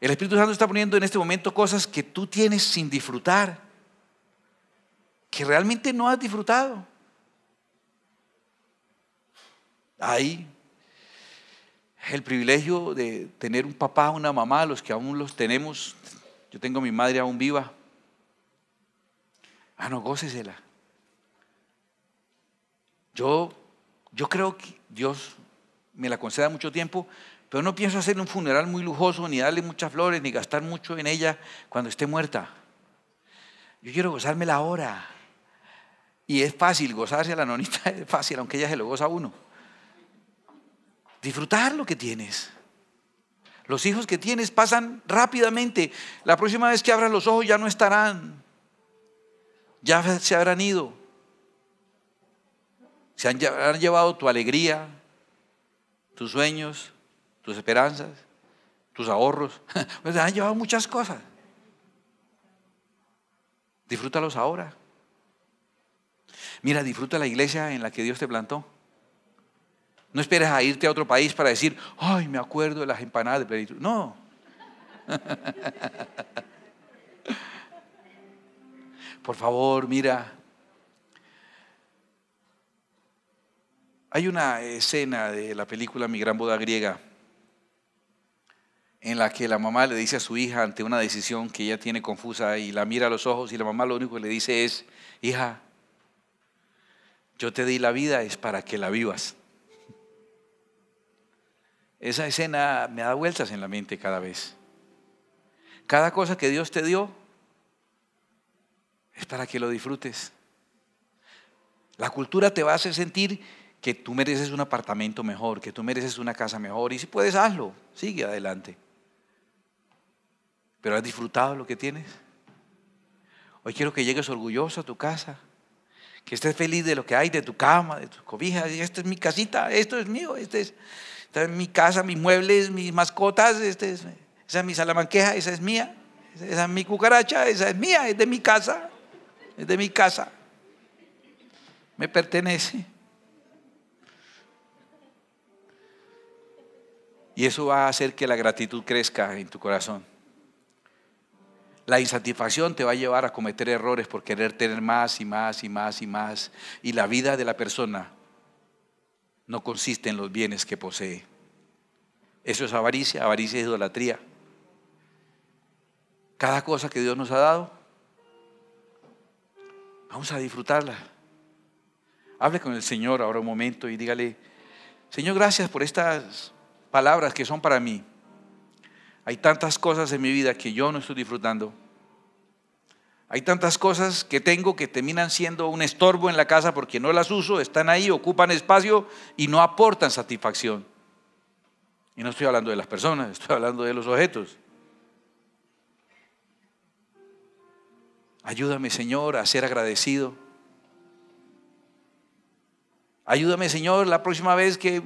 El Espíritu Santo está poniendo en este momento cosas que tú tienes sin disfrutar, que realmente no has disfrutado. Ahí el privilegio de tener un papá, una mamá, los que aún los tenemos. Yo tengo a mi madre aún viva. Ah, no, gócesela. Yo, yo creo que Dios me la conceda mucho tiempo, pero no pienso hacer un funeral muy lujoso, ni darle muchas flores, ni gastar mucho en ella cuando esté muerta. Yo quiero gozármela ahora. Y es fácil, gozarse a la nonita [laughs] es fácil, aunque ella se lo goza a uno. Disfrutar lo que tienes. Los hijos que tienes pasan rápidamente. La próxima vez que abras los ojos ya no estarán ya se habrán ido. Se han, llevado tu alegría, tus sueños, tus esperanzas, tus ahorros. se [laughs] pues, han llevado muchas cosas. Disfrútalos ahora. Mira, disfruta la iglesia en la que Dios te plantó. No esperes a irte a otro país para decir, ay, me acuerdo de las empanadas de plenitud. No. [laughs] por favor, mira. Hay una escena de la película Mi Gran Boda Griega en la que la mamá le dice a su hija ante una decisión que ella tiene confusa y la mira a los ojos y la mamá lo único que le dice es, hija, yo te di la vida es para que la vivas. Esa escena me da vueltas en la mente cada vez. Cada cosa que Dios te dio es para que lo disfrutes. La cultura te va a hacer sentir que tú mereces un apartamento mejor, que tú mereces una casa mejor, y si puedes, hazlo, sigue adelante. Pero has disfrutado lo que tienes. Hoy quiero que llegues orgulloso a tu casa, que estés feliz de lo que hay, de tu cama, de tus cobijas. Esta es mi casita, esto es mío, este es, esta es mi casa, mis muebles, mis mascotas, este es, esa es mi salamanqueja, esa es mía, esa es mi cucaracha, esa es mía, es de mi casa es de mi casa, me pertenece. Y eso va a hacer que la gratitud crezca en tu corazón. La insatisfacción te va a llevar a cometer errores por querer tener más y más y más y más. Y la vida de la persona no consiste en los bienes que posee. Eso es avaricia, avaricia es idolatría. Cada cosa que Dios nos ha dado Vamos a disfrutarla. Hable con el Señor ahora un momento y dígale, Señor, gracias por estas palabras que son para mí. Hay tantas cosas en mi vida que yo no estoy disfrutando. Hay tantas cosas que tengo que terminan siendo un estorbo en la casa porque no las uso, están ahí, ocupan espacio y no aportan satisfacción. Y no estoy hablando de las personas, estoy hablando de los objetos. Ayúdame, Señor, a ser agradecido. Ayúdame, Señor, la próxima vez que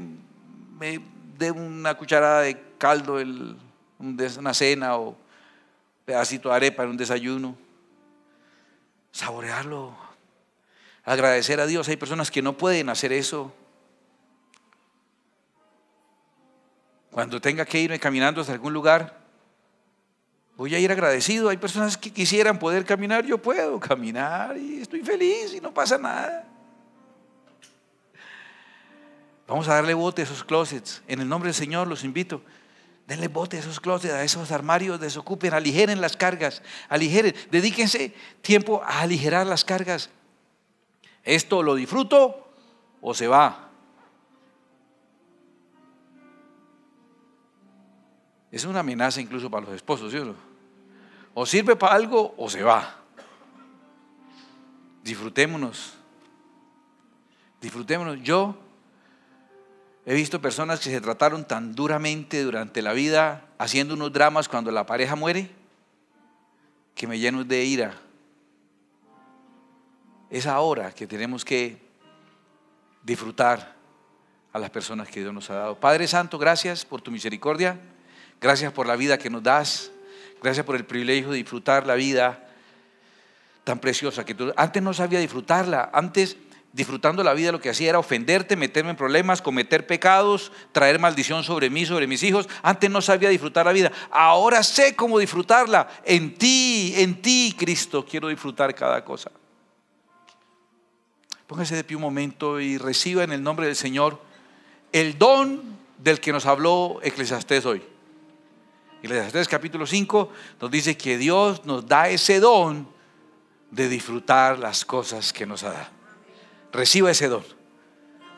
me dé una cucharada de caldo en una cena o pedacito de arepa en un desayuno. Saborearlo. Agradecer a Dios. Hay personas que no pueden hacer eso. Cuando tenga que irme caminando hasta algún lugar, Voy a ir agradecido. Hay personas que quisieran poder caminar, yo puedo caminar y estoy feliz y no pasa nada. Vamos a darle bote a esos closets. En el nombre del Señor los invito. Denle bote a esos closets, a esos armarios, desocupen, aligeren las cargas, aligeren, dedíquense tiempo a aligerar las cargas. ¿Esto lo disfruto o se va? Es una amenaza incluso para los esposos, ¿sí o sirve para algo o se va. Disfrutémonos. Disfrutémonos. Yo he visto personas que se trataron tan duramente durante la vida haciendo unos dramas cuando la pareja muere que me lleno de ira. Es ahora que tenemos que disfrutar a las personas que Dios nos ha dado. Padre Santo, gracias por tu misericordia. Gracias por la vida que nos das. Gracias por el privilegio de disfrutar la vida tan preciosa que Antes no sabía disfrutarla. Antes, disfrutando la vida, lo que hacía era ofenderte, meterme en problemas, cometer pecados, traer maldición sobre mí, sobre mis hijos. Antes no sabía disfrutar la vida. Ahora sé cómo disfrutarla. En ti, en ti, Cristo, quiero disfrutar cada cosa. Póngase de pie un momento y reciba en el nombre del Señor el don del que nos habló Eclesiastés hoy. Eclesiastés este capítulo 5 nos dice que Dios nos da ese don de disfrutar las cosas que nos ha dado. Reciba ese don.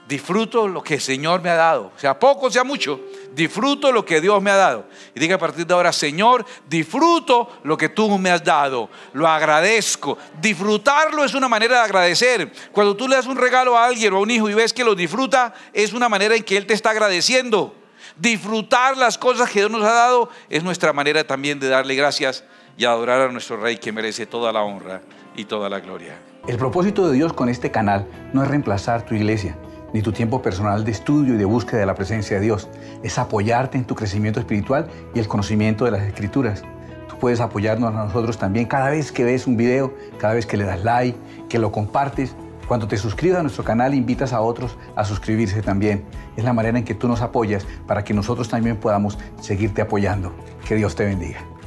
Disfruto lo que el Señor me ha dado. Sea poco, sea mucho. Disfruto lo que Dios me ha dado. Y diga a partir de ahora, Señor, disfruto lo que tú me has dado. Lo agradezco. Disfrutarlo es una manera de agradecer. Cuando tú le das un regalo a alguien o a un hijo y ves que lo disfruta, es una manera en que Él te está agradeciendo disfrutar las cosas que Dios nos ha dado, es nuestra manera también de darle gracias y adorar a nuestro Rey que merece toda la honra y toda la gloria. El propósito de Dios con este canal no es reemplazar tu iglesia ni tu tiempo personal de estudio y de búsqueda de la presencia de Dios, es apoyarte en tu crecimiento espiritual y el conocimiento de las escrituras. Tú puedes apoyarnos a nosotros también cada vez que ves un video, cada vez que le das like, que lo compartes cuando te suscribes a nuestro canal, invitas a otros a suscribirse también. Es la manera en que tú nos apoyas para que nosotros también podamos seguirte apoyando. Que Dios te bendiga.